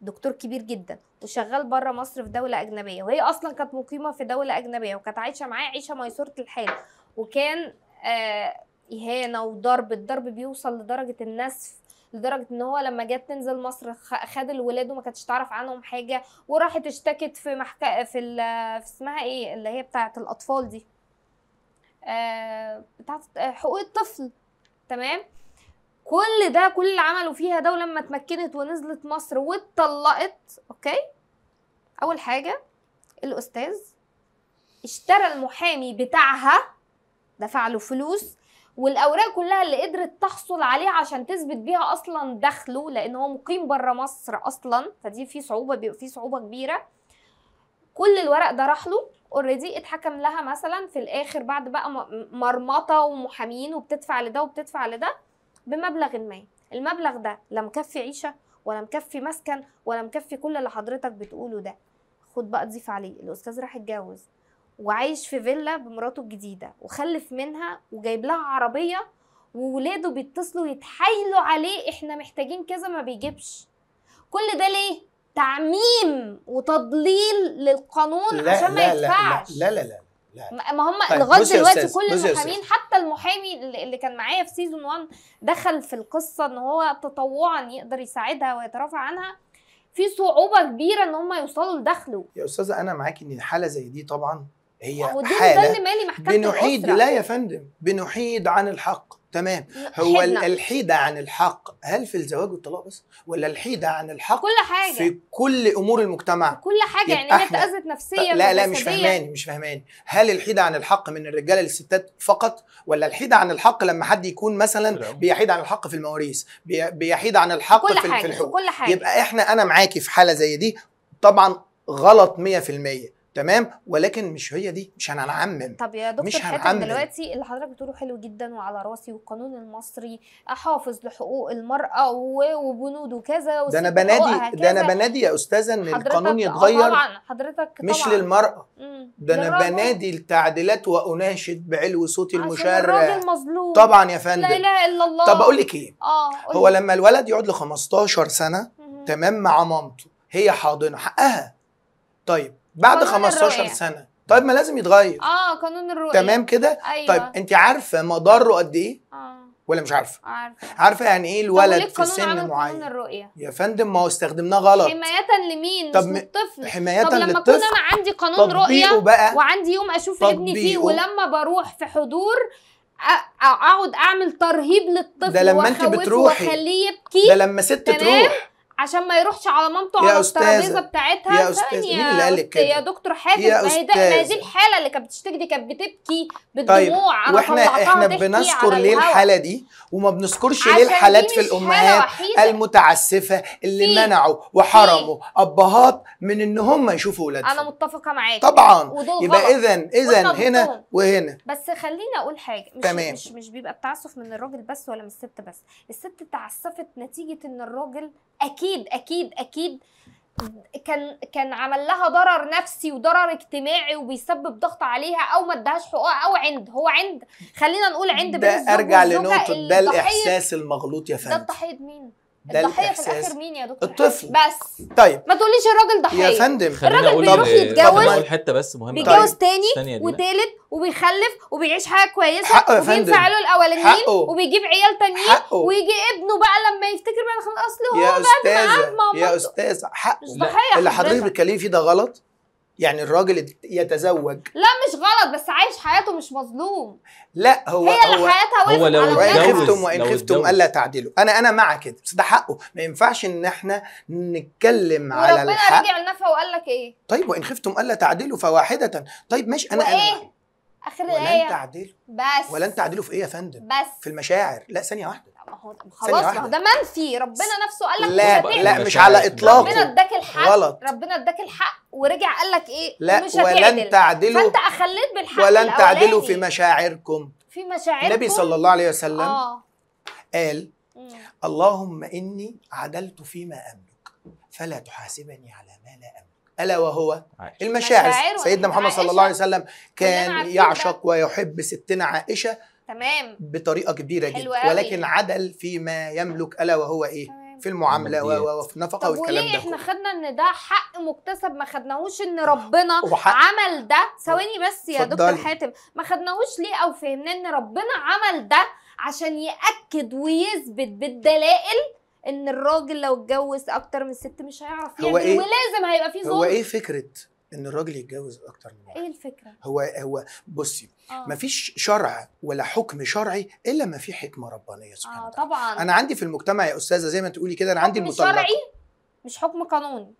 دكتور كبير جدا وشغال بره مصر في دوله اجنبيه وهي اصلا كانت مقيمه في دوله اجنبيه وكانت عايشه معاه عيشه ميسوره الحال وكان آه اهانه وضرب الضرب بيوصل لدرجه النسف لدرجه ان هو لما جت تنزل مصر خد الولاد وما كانتش تعرف عنهم حاجه وراحت اشتكت في محك... في, ال... في اسمها ايه اللي هي بتاعه الاطفال دي آه بتاعه آه، حقوق الطفل تمام كل ده كل اللي عملوا فيها ده ولما اتمكنت ونزلت مصر واتطلقت اوكي اول حاجه الاستاذ اشترى المحامي بتاعها دفع له فلوس والاوراق كلها اللي قدرت تحصل عليها عشان تثبت بيها اصلا دخله لان هو مقيم بره مصر اصلا فدي في صعوبه بيبقى في صعوبه كبيره كل الورق ده راح له اوريدي اتحكم لها مثلا في الاخر بعد بقى مرمطه ومحامين وبتدفع لده وبتدفع لده بمبلغ ما المبلغ ده لا مكفي عيشه ولا مكفي مسكن ولا مكفي كل اللي حضرتك بتقوله ده خد بقى ضيف عليه الاستاذ راح اتجوز وعايش في فيلا بمراته الجديده وخلف منها وجايب لها عربيه وولاده بيتصلوا يتحايلوا عليه احنا محتاجين كذا ما بيجيبش كل ده ليه تعميم وتضليل للقانون لا عشان لا ما يدفعش لا لا لا, لا, لا. لا. ما هم طيب. لغايه دلوقتي كل المحامين حتى المحامي اللي كان معايا في سيزون 1 دخل في القصه ان هو تطوعا يقدر يساعدها ويترافع عنها في صعوبه كبيره ان هم يوصلوا لدخله يا استاذه انا معاك ان حاله زي دي طبعا هي حاله بنحيد لا يا فندم بنحيد عن الحق تمام هو حدنا. الحيده عن الحق هل في الزواج والطلاق بس ولا الحيده عن الحق كل حاجه في كل امور المجتمع كل حاجه يعني هي اتاذت نفسيا لا لا مش فهماني مش فهماني هل الحيده عن الحق من الرجاله للستات فقط ولا الحيده عن الحق لما حد يكون مثلا بيحيد عن الحق في المواريث بيحيد عن الحق كل في, حاجة. في الحقوق كل حاجة. يبقى احنا انا معاكي في حاله زي دي طبعا غلط 100% تمام ولكن مش هي دي مش هنعمم طب يا دكتور مش حاتم دلوقتي اللي حضرتك بتقوله حلو جدا وعلى راسي والقانون المصري حافظ لحقوق المراه وبنوده كذا ده انا بنادي ده انا بنادي يا استاذه ان القانون يتغير طبعا حضرتك طبعا مش للمراه ده انا بنادي التعديلات واناشد بعلو صوتي المشرع المظلوم طبعا يا فندم لا اله الا الله طب اقول لك ايه اه هو لما الولد يقعد ل 15 سنه تمام مع مامته هي حاضنه حقها طيب بعد 15 سنه طيب ما لازم يتغير اه قانون الرؤيه تمام كده أيوة. طيب انت عارفه مضره قد ايه اه ولا مش عارفه عارفه عارفه يعني ايه الولد في سن معين قانون الرؤيه يا فندم ما هو استخدمناه غلط حمايه لمين طب مش للطفل حمايه طب لما للطفل. اكون انا عندي قانون رؤيه بقى. وعندي يوم اشوف ابني فيه ولما بروح في حضور اقعد اعمل ترهيب للطفل ده لما انت بتروحي وخليه يبكي ده لما ست تروح عشان ما يروحش على مامته على الترابيزه بتاعتها يا استاذ مين اللي قال كده يا دكتور حافظ ما هي ما دي الحاله اللي كانت بتشتكي دي كانت بتبكي طيب، بالدموع طيب. واحنا احنا بنذكر ليه الحاله دي وما بنذكرش ليه الحالات في الامهات المتعسفه اللي منعوا وحرموا ابهات من ان هم يشوفوا اولادهم انا متفقه معاك طبعا يبقى اذا اذا هنا وهنا بس خليني اقول حاجه مش تمام. مش مش بيبقى التعسف من الراجل بس ولا من الست بس الست تعسفت نتيجه ان الراجل اكيد اكيد اكيد اكيد كان كان عمل لها ضرر نفسي وضرر اجتماعي وبيسبب ضغط عليها او ما ادهاش حقوق او عند هو عند خلينا نقول عند ده ارجع لنقطه ده الاحساس المغلوط يا فندم ده ضحيه مين؟ ده الضحيه في الاخر مين يا دكتور الطفل بس طيب ما تقوليش الراجل ضحيه يا فندم الراجل بيروح إيه، يتجوز حته بس مهمه بيتجوز طيب. تاني وتالت وبيخلف وبيعيش حياه كويسه حقه يا فندم وبينفع له الاولانيين وبيجيب عيال تانيين ويجي ابنه بقى لما يفتكر بقى اصل هو بقى يا استاذه يا استاذه حقه اللي حضرتك بتتكلمي فيه ده غلط يعني الراجل يتزوج لا مش غلط بس عايش حياته مش مظلوم لا هو هي اللي حياتها هو لو وان خفتم وان خفتم الا تعدلوا انا انا مع كده بس ده حقه ما ينفعش ان احنا نتكلم على الحق ربنا رجع لنفع وقال لك ايه طيب وان خفتم الا تعدلوا فواحده طيب ماشي انا وايه اخر الايه ولن تعدلوا بس ولن تعدلوا في ايه يا فندم بس في المشاعر لا ثانيه واحده خلاص ما هو ده منفي ربنا نفسه قال لك لا مش لا مش على اطلاقه ربنا اداك الحق غلط ربنا اداك الحق ورجع قال لك ايه لا مش ولن تعدلوا فانت اخليت بالحق ولن تعدلوا في مشاعركم في مشاعركم النبي صلى الله عليه وسلم آه. قال مم. اللهم اني عدلت فيما املك فلا تحاسبني على ما لا املك الا وهو المشاعر سيدنا محمد صلى الله عليه وسلم كان يعشق ويحب ستنا عائشه تمام بطريقه كبيره جدا ولكن عدل فيما يملك الا وهو ايه في المعامله وفي النفقه والكلام ده احنا خدنا ان ده حق مكتسب ما خدناهوش ان آه. ربنا وحق. عمل ده ثواني بس يا فضل. دكتور حاتم ما خدناهوش ليه او فهمنا ان ربنا عمل ده عشان ياكد ويثبت بالدلائل ان الراجل لو اتجوز اكتر من ست مش هيعرف يعمل إيه؟ ولازم هيبقى فيه ظلم هو ايه فكره ان الراجل يتجوز اكتر من إيه واحد ايه الفكره هو هو بصي آه. مفيش شرع ولا حكم شرعي الا ما في حكمه ربانيه سبحانه آه طبعا انا عندي في المجتمع يا استاذه زي ما تقولي كده انا عندي المطلقه شرعي مش حكم قانوني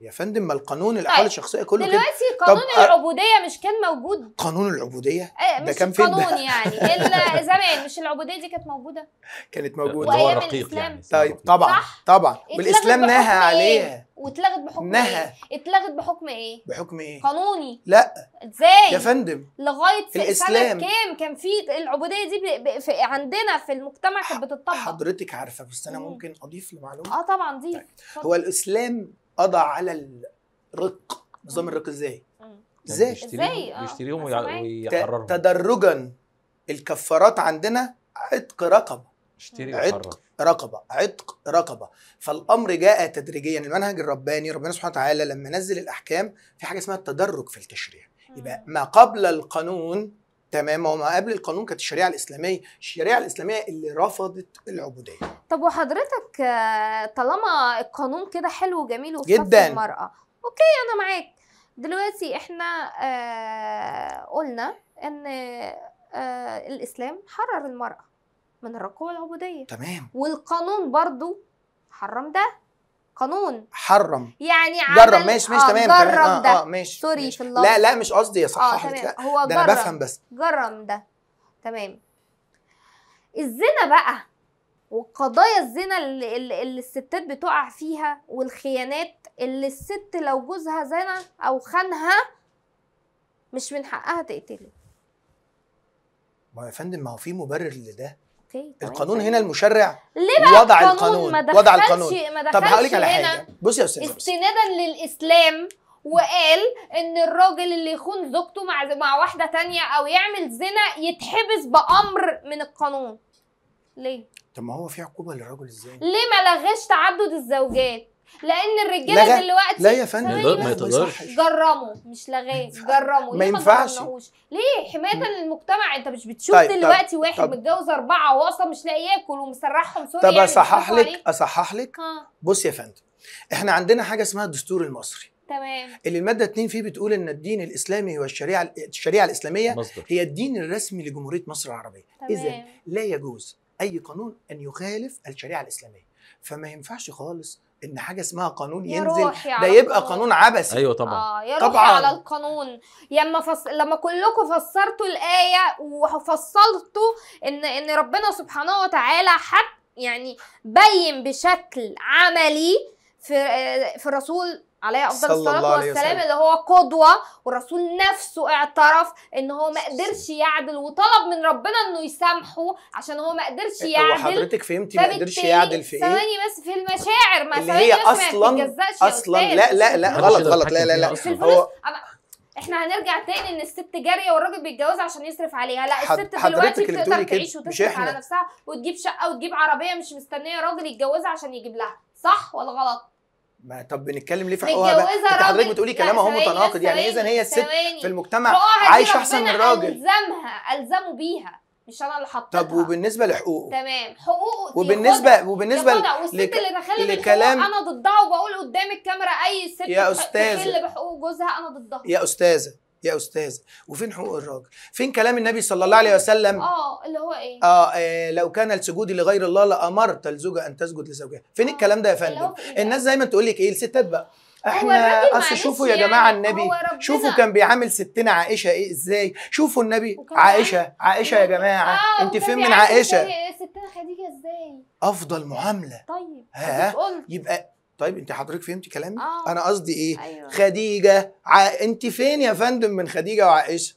يا فندم ما القانون طيب. الاحوال طيب. الشخصيه كله دلوقتي كده. قانون طب آه، العبوديه مش كان موجود قانون العبوديه آه، ده كان فين قانون يعني الا زمان مش العبوديه دي كانت موجوده كانت موجوده وايام الاسلام يعني. طيب طبعا صح؟ طبعا والاسلام نهى عليها واتلغت بحكم نهى. ايه؟ اتلغت بحكم ايه؟ بحكم ايه؟ قانوني لا ازاي؟ يا فندم لغايه في الاسلام كام كان في العبوديه دي ب... ب... في عندنا في المجتمع كانت بتطبق حضرتك عارفه بس انا ممكن اضيف لمعلومه اه طبعا دي طيب. هو الاسلام قضى على الرق نظام الرق ازاي؟ ازاي؟ ازاي؟ آه، يشتريهم ويحررهم تدرجا الكفارات عندنا عتق رقبه اشتري عتق رقبة عتق رقبة فالأمر جاء تدريجيا المنهج الرباني ربنا سبحانه وتعالى لما نزل الأحكام في حاجة اسمها التدرج في التشريع يبقى ما قبل القانون تمام وما قبل القانون كانت الشريعه الاسلاميه الشريعه الاسلاميه اللي رفضت العبوديه طب وحضرتك طالما القانون كده حلو وجميل وفي جدا المراه اوكي انا معاك دلوقتي احنا آه، قلنا ان آه، الاسلام حرر المراه من الرق والعبودية تمام والقانون برضو حرم ده قانون حرم يعني عمل جرب ماشي ماشي آه تمام جرب آه، ده آه آه ماشي سوري ماشي. في اللفظ لا لا مش قصدي يا صح آه لا هو ده انا بفهم بس جرم ده تمام الزنا بقى وقضايا الزنا اللي, اللي الستات بتقع فيها والخيانات اللي الست لو جوزها زنا او خانها مش من حقها تقتله ما يا فندم ما هو في مبرر لده اوكي القانون هنا المشرع ليه وضع القانون وضع القانون ما طب هقول لك على حاجه بصي يا استاذ استنادا للاسلام وقال ان الراجل اللي يخون زوجته مع مع واحده تانية او يعمل زنا يتحبس بامر من القانون ليه طب ما هو في عقوبه للراجل ازاي ليه ما لغاش تعدد الزوجات لان الرجاله دلوقتي لا يا فندم ما يقدرش جرموا مش لغاه جرموا ما ينفعش ليه حمايه للمجتمع انت مش بتشوف طيب دلوقتي طيب واحد طيب متجوز اربعه واصلا مش لاقي ياكل ومسرحهم سوري طب يعني اصحح لك اصحح لك بص يا فندم احنا عندنا حاجه اسمها الدستور المصري تمام اللي الماده 2 فيه بتقول ان الدين الاسلامي والشريعه الشريعه الاسلاميه مصدر. هي الدين الرسمي لجمهوريه مصر العربيه اذا لا يجوز اي قانون ان يخالف الشريعه الاسلاميه فما ينفعش خالص ان حاجه اسمها قانون ينزل ده يبقى قانون, قانون عبثي ايوه طبعا آه يا طبعا على القانون لما فص... لما كلكم فسرتوا الايه وفصلتوا ان ان ربنا سبحانه وتعالى حتى يعني بين بشكل عملي في آه، في الرسول عليه افضل الصلاه والسلام اللي هو قدوه والرسول نفسه اعترف ان هو ما قدرش يعدل وطلب من ربنا انه يسامحه عشان هو ما قدرش إيه، يعدل هو حضرتك فهمتي ما قدرش يعدل في ايه؟ ثواني بس في المشاعر ما اللي هي اصلا اصلا لا لا لا غلط غلط لا لا لا هو احنا هنرجع تاني ان الست جاريه والراجل بيتجوزها عشان يصرف عليها لا الست دلوقتي بتقدر تعيش وتصرف على نفسها وتجيب شقه وتجيب عربيه مش مستنيه راجل يتجوزها عشان يجيب لها صح ولا غلط ما طب بنتكلم ليه في حقوقها بقى انت حضرتك بتقولي كلام اهو متناقض يعني اذا هي الست في المجتمع عايشه احسن من الراجل الزمها الزمه بيها مش انا اللي حطيتها طب وبالنسبه لحقوقه تمام حقوقه وبالنسبه يخدع. وبالنسبه ل... والست لك... اللي دخلت لكلام انا ضدها وبقول قدام الكاميرا اي ست يا استاذه اللي بحقوق جوزها انا ضدها يا استاذه يا استاذ وفين حقوق الراجل فين كلام النبي صلى الله عليه وسلم اه اللي هو ايه اه, آه لو كان السجود لغير الله لامرت الزوجه ان تسجد لزوجها فين آه، الكلام ده يا فندم إيه الناس دايما تقول لك ايه الستات بقى احنا اصل شوفوا يا يعني جماعه يعني النبي شوفوا كان بيعامل ستنا عائشه ايه ازاي شوفوا النبي عائشه عائشه يا جماعه آه انت فين من عائشه ستنا خديجه ازاي افضل معامله طيب ها يبقى طيب انت حضرتك فهمتي كلامي آه. انا قصدي ايه أيوة. خديجه ع... انت فين يا فندم من خديجه وعائشه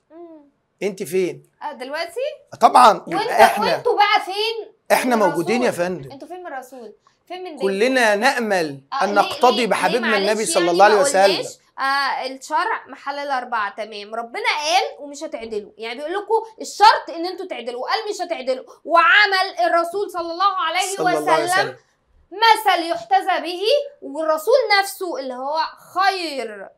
انت فين اه دلوقتي طبعا وانت احنا وانتوا بقى فين احنا موجودين يا فندم انتوا فين من الرسول فين من كلنا نامل آه ان نقتضي بحبيبنا النبي صلى يعني الله عليه وسلم آه الشرع محل الاربعه تمام ربنا قال ومش هتعدلوا يعني بيقول لكم الشرط ان انتوا تعدلوا قال مش هتعدلوا وعمل الرسول صلى الله عليه صلى وسلم, الله عليه وسلم. مثل يحتذى به والرسول نفسه اللي هو خير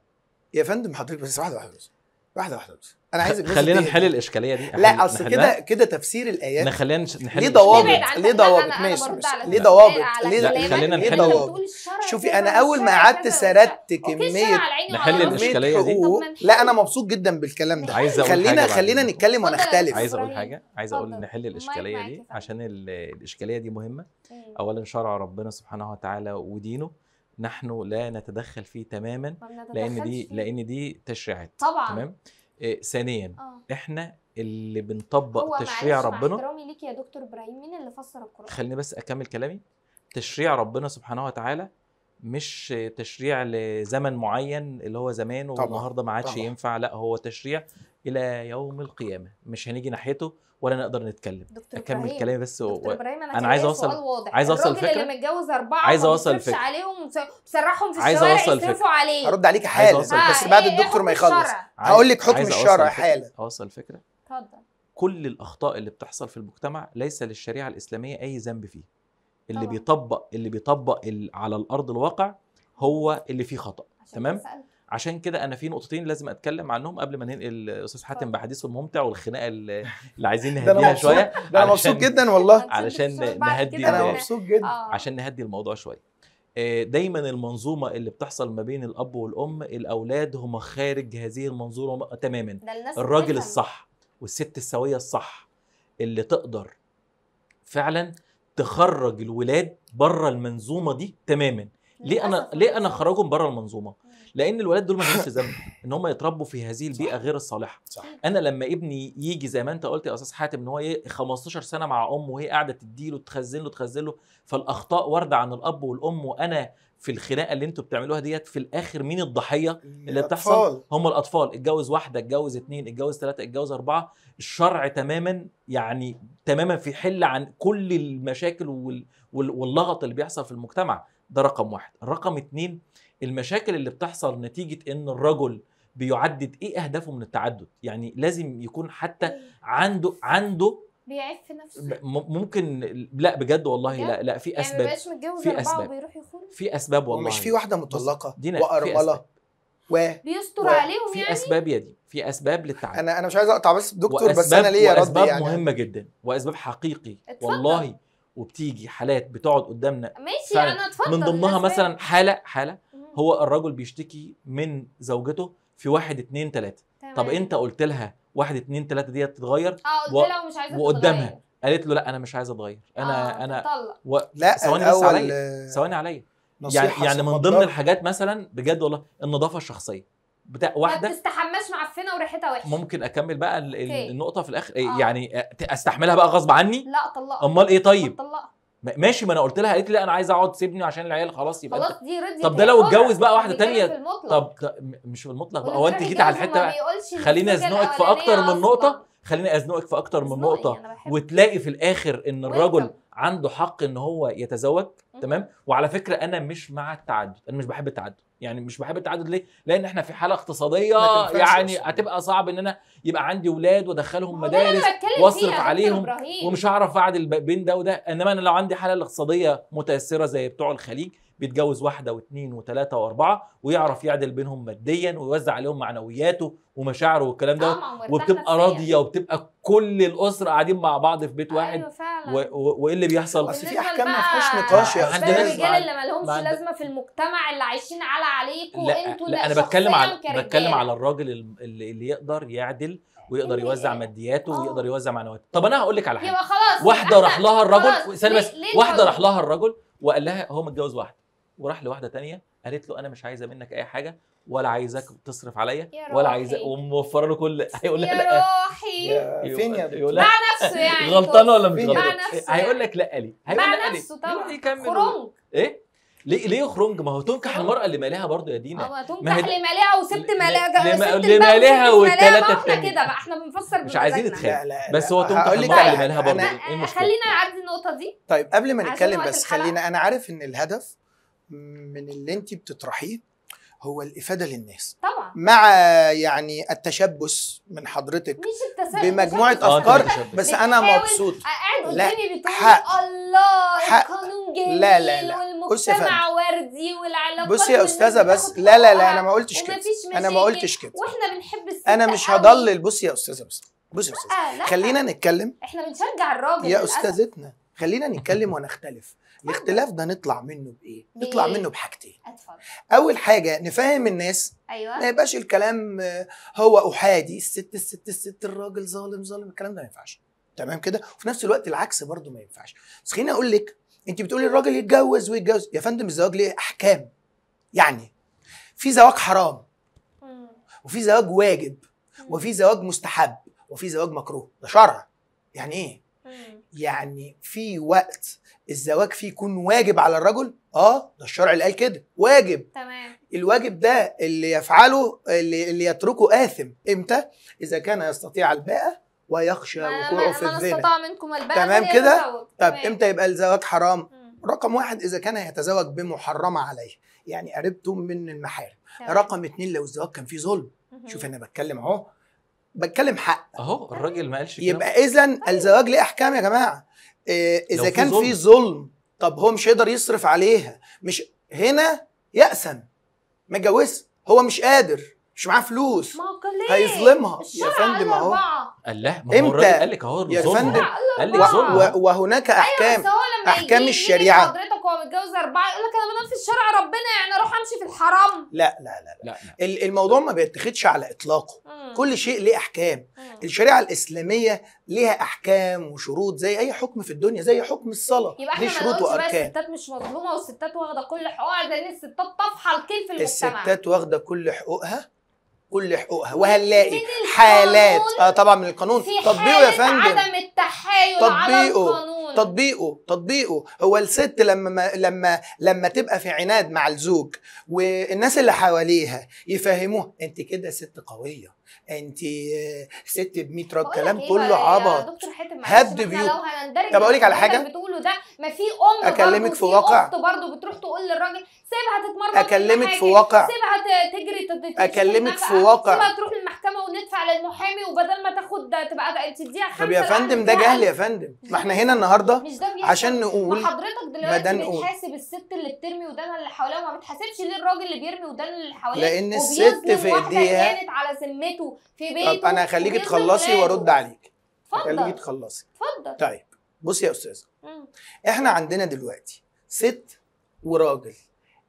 يا فندم حضرتك بس واحده واحده بس واحده واحده بس انا عايز خلينا نحل الاشكاليه دي لا اصل كده كده تفسير الايات خلينا نحل ليه ضوابط ليه ضوابط ماشي ليه ضوابط ليه خلينا نحل ضوابط شوفي انا اول ما قعدت سردت كميه نحل الاشكاليه دي لا انا مبسوط جدا بالكلام ده عايز أقول خلينا خلينا نتكلم ونختلف عايز اقول حاجه عايز اقول نحل الاشكاليه دي عشان الاشكاليه دي مهمه إيه؟ اولا شرع ربنا سبحانه وتعالى ودينه نحن لا نتدخل فيه تماما لان دي لان دي تشريعات طبعا تمام آه، ثانيا آه. احنا اللي بنطبق تشريع ربنا احترامي ليك يا دكتور ابراهيم مين اللي فسر القران خليني بس اكمل كلامي تشريع ربنا سبحانه وتعالى مش تشريع لزمن معين اللي هو زمان والنهارده ما عادش ينفع لا هو تشريع الى يوم القيامه مش هنيجي ناحيته ولا نقدر نتكلم دكتور اكمل كلامي بس و... دكتور ابراهيم انا, أنا عايز اوصل واضح. عايز اوصل الفكره اللي متجوز اربعه عايز اوصل الفكره عليهم بسرحهم في عايز اوصل عليه هرد عليك حالا بس بعد الدكتور ما يخلص هقول لك حكم الشرع حالا اوصل الفكره اتفضل كل الاخطاء اللي بتحصل في المجتمع ليس للشريعه الاسلاميه اي ذنب فيه اللي بيطبق اللي بيطبق على الارض الواقع هو اللي فيه خطا تمام عشان كده انا في نقطتين لازم اتكلم عنهم قبل ما ننقل الاستاذ حاتم بحديثه الممتع والخناقه اللي عايزين نهديها شويه ده انا مبسوط جدا والله علشان نهدي انا مبسوط جدا آه. عشان نهدي الموضوع شويه آه، دايما المنظومه اللي بتحصل ما بين الاب والام الاولاد هم خارج هذه المنظومه تماما الراجل الصح والست السويه الصح اللي تقدر فعلا تخرج الولاد بره المنظومه دي تماما ليه انا ليه انا خرجهم بره المنظومه لان الولاد دول ما لهمش ذنب ان هم يتربوا في هذه البيئه غير الصالحه صح. انا لما ابني يجي زي ما انت قلت يا استاذ حاتم ان هو 15 إيه، سنه مع امه وهي قاعده تديله تخزن له تخزن له فالاخطاء وارده عن الاب والام وانا في الخناقه اللي انتوا بتعملوها ديت في الاخر مين الضحيه اللي بتحصل هم الاطفال اتجوز واحده اتجوز اتنين اتجوز ثلاثه اتجوز اربعه الشرع تماما يعني تماما في حل عن كل المشاكل وال... واللغط اللي بيحصل في المجتمع ده رقم واحد الرقم اتنين المشاكل اللي بتحصل نتيجه ان الرجل بيعدد ايه اهدافه من التعدد يعني لازم يكون حتى إيه؟ عنده عنده بيعف نفسه ممكن لا بجد والله لا لا في يعني اسباب يعني في اسباب وبيروح يخون في اسباب والله مش في واحده مطلقه وارمله و بيستر و... عليهم في يعني اسباب يا دي في اسباب للتعب انا انا مش عايز اقطع بس دكتور بس انا ليا رد يعني اسباب مهمه جدا واسباب حقيقي اتفضل. والله وبتيجي حالات بتقعد قدامنا ماشي انا اتفضل من ضمنها مثلا حاله حاله هو الرجل بيشتكي من زوجته في واحد اتنين تلاته تمام. طب انت قلت لها واحد اتنين تلاته ديت تتغير اه قلت و... لها ومش عايزه وقدامها قالت له لا انا مش عايزه اتغير انا آه انا و... لا ثواني بس عليا ثواني عليا يعني يعني من ضمن الحاجات مثلا بجد والله النظافه الشخصيه بتاع واحده ما تستحماش معفنه وريحتها وحشه ممكن اكمل بقى ال... النقطه في الاخر إيه، آه. يعني استحملها بقى غصب عني لا طلقها امال ايه طيب طلقها ماشي ما انا قلت لها قالت لي لا انا عايز اقعد سيبني عشان العيال خلاص يبقى خلاص دي رضيت طب ده لو اتجوز بقى واحده تانية طب مش في المطلق بقى هو انت جيت على الحته خليني ازنقك في اكتر من نقطه خليني ازنقك في اكتر من نقطه وتلاقي في الاخر ان الرجل عنده حق ان هو يتزوج تمام وعلى فكره انا مش مع التعدد انا مش بحب التعدد يعني مش بحب التعدد ليه؟ لان احنا في حاله اقتصاديه يعني هتبقى صعب ان انا يبقى عندي اولاد وادخلهم مدارس واصرف عليهم ومش هعرف اعدل بين ده وده انما انا لو عندي حاله اقتصاديه متاثره زي بتوع الخليج بيتجوز واحدة واثنين وثلاثة وأربعة ويعرف يعدل بينهم ماديا ويوزع عليهم معنوياته ومشاعره والكلام ده وبتبقى راضية وبتبقى كل الأسرة قاعدين مع بعض في بيت واحد أيوة وإيه اللي بيحصل؟ أصل في أحكام ما فيهاش نقاش يا عندنا الرجال اللي مالهمش لازمة في المجتمع اللي عايشين على عليكم أنتوا لا, لا أنا بتكلم على بتكلم على الراجل اللي, اللي يقدر يعدل ويقدر يوزع مادياته آه. ويقدر يوزع معنوياته طب انا هقول لك على حاجه يبقى خلاص واحده راح لها الرجل ثانيه واحده راح لها الرجل وقال لها هو متجوز واحده وراح لواحده تانية قالت له انا مش عايزه منك اي حاجه ولا عايزاك تصرف عليا ولا عايزه وموفره له كل هيقول لها لا روحي فين يا بنت مع نفسه يعني غلطانه ولا مش غلطانه هيقول يعني. لك لا لي هيقول مع نفسه طبعا يكمل ايه ليه ليه خرنج ما هو تنكح المراه اللي مالها برضه يا دينا اه تنكح هد... لمالها وسبت مالها وسبت لمالها والثلاثه احنا كده بقى احنا بنفسر مش عايزين نتخانق بس هو تنكح المراه اللي مالها برضه إيه خلينا نعدي النقطه دي طيب قبل ما نتكلم بس خلينا انا عارف ان الهدف من اللي انت بتطرحيه هو الافاده للناس طبعا مع يعني التشبث من حضرتك مش التسبب بمجموعه آه، افكار بس انا مبسوط لا قدامي الله حق. القانون جميل لا لا لا. والمجتمع وردي والعلاقات بصي يا استاذه بس لا لا لا انا ما قلتش كده انا ما قلتش كده واحنا بنحب انا مش هضلل بصي يا استاذه بس بصي يا استاذه آه، خلينا نتكلم احنا بنشجع الراجل يا استاذتنا خلينا نتكلم ونختلف الاختلاف ده نطلع منه بايه نطلع منه بحاجتين اتفضل اول حاجه نفهم الناس ايوه ما يبقاش الكلام هو احادي الست الست الست الراجل ظالم ظالم الكلام ده ما ينفعش تمام كده وفي نفس الوقت العكس برضه ما ينفعش بس خليني اقول لك انت بتقولي الراجل يتجوز ويتجوز يا فندم الزواج ليه احكام يعني في زواج حرام وفي زواج واجب وفي زواج مستحب وفي زواج مكروه ده شرع يعني ايه يعني في وقت الزواج فيه يكون واجب على الرجل اه ده الشرع اللي قال كده واجب تمام الواجب ده اللي يفعله اللي, اللي يتركه آثم امتى اذا كان يستطيع الباءة ويخشى وقوعه في الزنا استطاع منكم الباءة تمام كده طب امتى يبقى الزواج حرام مم. رقم واحد اذا كان يتزوج بمحرمه عليه يعني قربته من المحارم رقم اتنين لو الزواج كان فيه ظلم شوف انا بتكلم اهو بتكلم حق اهو الراجل ما قالش يبقى اذا الزواج ليه احكام يا جماعه إيه اذا كان في ظلم. في ظلم طب هو مش هيقدر يصرف عليها مش هنا يأسا ما اتجوزش هو مش قادر مش معاه فلوس ما هو ليه؟ هيظلمها يا فندم اهو قال لا ما هو الراجل قال لك اهو يا الظلم فندم قال لك ظلم وهناك احكام أيوة احكام الشريعه اتجوز اربعه يقول لك انا بنام في الشارع ربنا يعني اروح امشي في الحرام لا لا لا, لا. لا, الموضوع ما بيتخدش على اطلاقه مم. كل شيء ليه احكام مم. الشريعه الاسلاميه ليها احكام وشروط زي اي حكم في الدنيا زي حكم الصلاه يبقى احنا شروط واركان الستات مش مظلومه والستات واخده كل حقوقها لان الستات طافحه الكيل في المجتمع الستات واخده كل حقوقها كل حقوقها وهنلاقي حالات اه طبعا من القانون تطبيقه يا فندم عدم التحايل تطبيقه تطبيقه تطبيقه هو الست لما لما لما تبقى في عناد مع الزوج والناس اللي حواليها يفهموها انت كده ست قويه انت ست ب 100 كلام إيه كله عبط هد بيوت طب اقول لك على حاجه ده ما في ام اكلمك في واقع اخت برضه بتروح تقول للراجل سيبها تتمرن اكلمك في واقع سيبها تجري اكلمك في واقع سيبها تروح المحكمه وندفع للمحامي وبدل ما تاخد تبقى تديها خمسه طب يا فندم ده جهل يا فندم ما احنا هنا النهارده مش ده عشان نقول ما حضرتك دلوقتي بتحاسب الست اللي بترمي ودانها اللي حواليها وما بتحاسبش ليه الراجل اللي بيرمي ودان اللي حواليه لان الست في ايديها كانت على سمته في بيته طب انا هخليكي تخلصي وارد عليك اتفضل خليكي تخلصي اتفضل طيب بصي يا استاذه احنا عندنا دلوقتي ست وراجل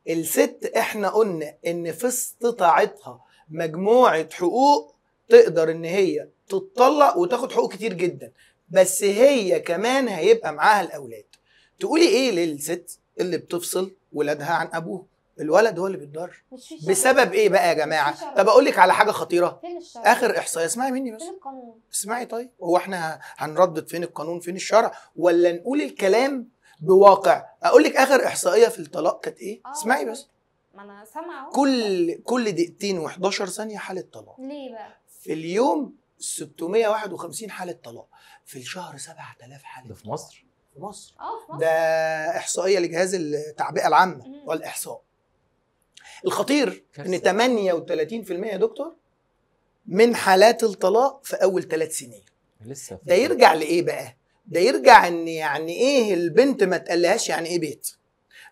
الست احنا قلنا ان في استطاعتها مجموعه حقوق تقدر ان هي تتطلق وتاخد حقوق كتير جدا بس هي كمان هيبقى معاها الاولاد تقولي ايه للست اللي بتفصل ولادها عن ابوه الولد هو اللي بيتضرر بسبب ايه بقى يا جماعه طب اقول لك على حاجه خطيره اخر احصائيه اسمعي مني بس فين القانون اسمعي طيب هو احنا هنردد فين القانون فين الشرع ولا نقول الكلام بواقع اقول لك اخر احصائيه في الطلاق كانت ايه آه، اسمعي بس ما انا سامعه كل كل دقيقتين و11 ثانيه حاله طلاق ليه بقى في اليوم 651 حاله طلاق في الشهر 7000 حاله ده في مصر في مصر اه في مصر ده احصائيه لجهاز التعبئه العامه والاحصاء الخطير ان 38% يا دكتور من حالات الطلاق في اول ثلاث سنين لسه ده يرجع لايه بقى ده يرجع ان يعني ايه البنت ما تقلهاش يعني ايه بيت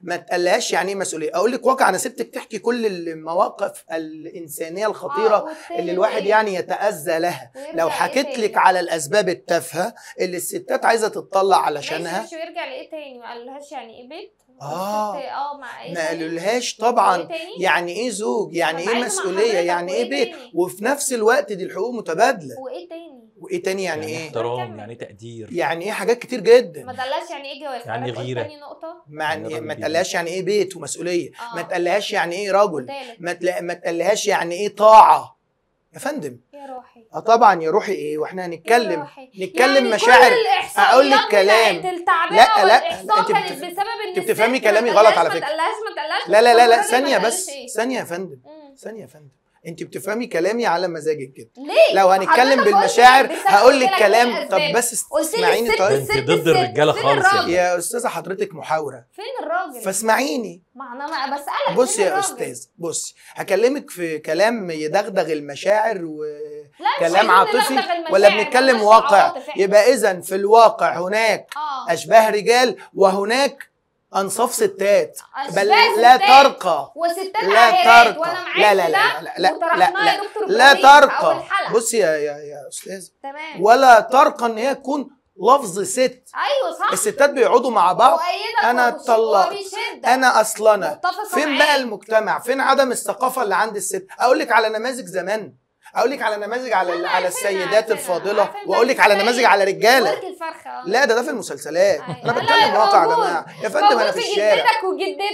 ما تقلقش يعني ايه مسؤوليه اقول لك واقع انا سبتك تحكي كل المواقف الانسانيه الخطيره آه اللي الواحد إيه؟ يعني يتاذى لها لو حكيت لك على الاسباب التافهه اللي الستات عايزه تتطلع علشانها مش ويرجع لايه تاني ما قالهاش يعني ايه بيت اه اه ما إيه قالولهاش طبعا إيه يعني ايه زوج يعني ايه مسؤوليه يعني ايه بيت وفي نفس الوقت دي الحقوق متبادله وايه تاني وايه تاني يعني, يعني ايه احترام يعني ايه تقدير يعني ايه حاجات كتير جدا ما تقلقش يعني ايه جواز يعني غيره تاني نقطه يعني, يعني ما تقلقش يعني ايه بيت ومسؤوليه آه. ما تقلقش يعني ايه رجل ما ما تقلقش يعني ايه طاعه يا فندم يا روحي اه طبعا يا روحي ايه واحنا هنتكلم نتكلم يعني مشاعر اقول لك كلام لا لا انت بت... بسبب انت بتفهمي كلامي غلط على فكره ما تقلقش ما تقلقش لا لا لا ثانيه بس ثانيه يا فندم ثانيه يا فندم انت بتفهمي كلامي على مزاجك كده ليه؟ لو هنتكلم بالمشاعر هقول لك كلام طب بس اسمعيني طيب انت ضد الرجاله خالص يعني. يا استاذه حضرتك محاوره فين الراجل؟ فاسمعيني ما انا بسالك بصي يا استاذ بصي هكلمك في كلام يدغدغ المشاعر وكلام عاطفي ولا بنتكلم واقع يبقى اذا في الواقع هناك آه. اشباه رجال وهناك انصاف ستات بل لا ترقى وستات لا ترقى لا لا لا لا لا لا لا ترقى بصي يا يا يا استاذ تمام ولا ترقى ان هي تكون لفظ ست ايوه صح الستات بيقعدوا مع بعض انا اتطلقت انا اصلنا فين بقى المجتمع فين عدم الثقافه اللي عند الست اقول لك على نماذج زمان اقول لك على نماذج على على السيدات الفاضله واقول لك على نماذج على رجاله لا ده ده في المسلسلات أيوة. انا بتكلم واقع يا جماعه يا فندم انا في الشارع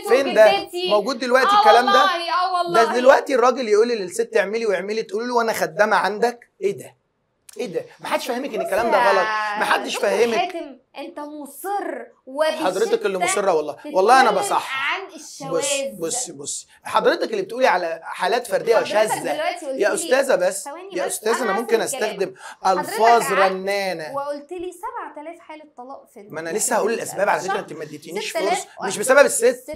فين ده موجود دلوقتي آه الكلام ده ده آه دلوقتي الراجل يقول للست اعملي واعملي تقول له وانا خدامه عندك ايه ده ايه ده؟ ما حدش فاهمك ان الكلام ده غلط، ما حدش فاهمك حاتم انت مصر وبالشدة حضرتك اللي مصره والله، والله انا بصح عن الشواذ بص بص بص حضرتك اللي بتقولي على حالات فرديه وشاذه يا استاذه بس يا استاذه انا ممكن استخدم الفاظ رنانه وقلت لي 7000 حاله طلاق في ما انا لسه هقول الاسباب على فكره انت ما اديتنيش فرصه مش بسبب الست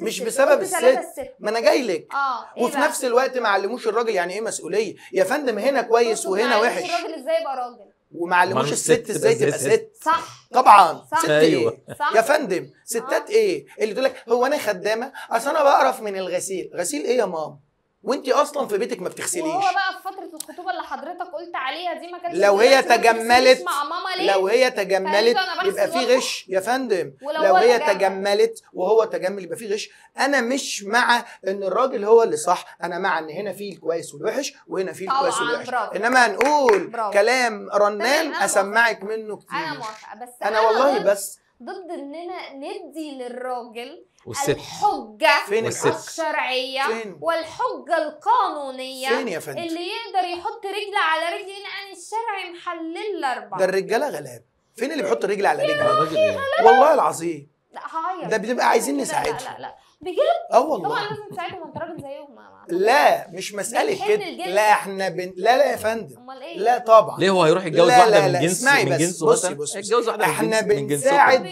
مش بسبب الست ما انا جاي لك آه، إيه وفي نفس الوقت ما علموش الراجل يعني ايه مسؤوليه يا فندم هنا كويس وهنا وحش ازاي ابقى راجل وما علموش الست ازاي تبقى ست صح طبعا صح. ست ايوه إيه؟ صح. يا فندم ستات آه. ايه اللي تقول لك هو انا خدامه اصل انا بقرف من الغسيل غسيل ايه يا ماما وانت اصلا في بيتك ما بتغسليش هو بقى في فتره الخطوبه اللي حضرتك قلت عليها دي ما كانتش لو هي تجملت مع ماما ليه؟ لو هي تجملت يبقى في غش يا فندم لو هي تجملت وهو تجمل يبقى في غش انا مش مع ان الراجل هو اللي صح انا مع ان هنا في الكويس والوحش وهنا في الكويس والوحش برافو. انما هنقول برافو. كلام رنان اسمعك منه كتير انا موافقه بس انا, أنا والله بس ضد اننا ندي للراجل والست. الحجة فين الشرعية فين؟ والحجة القانونية فين يا فندم؟ اللي يقدر يحط رجل على رجل لأن يعني الشرعي محلل الاربعة ده الرجالة غلاب فين اللي بيحط رجل على رجل؟ إيه؟ والله العظيم لا هعيط ده بتبقى عايزين نساعدهم لا لا لا بجد؟ اه والله طبعا لازم نساعدهم انت راجل زيهم لا إيه؟ مش مساله كده لا احنا بن... لا لا يا فندم امال ايه لا طبعا ليه هو هيروح يتجوز واحده لا لا من جنس اسمعي من جنسه بصي بصي يتجوز واحده احنا بنساعد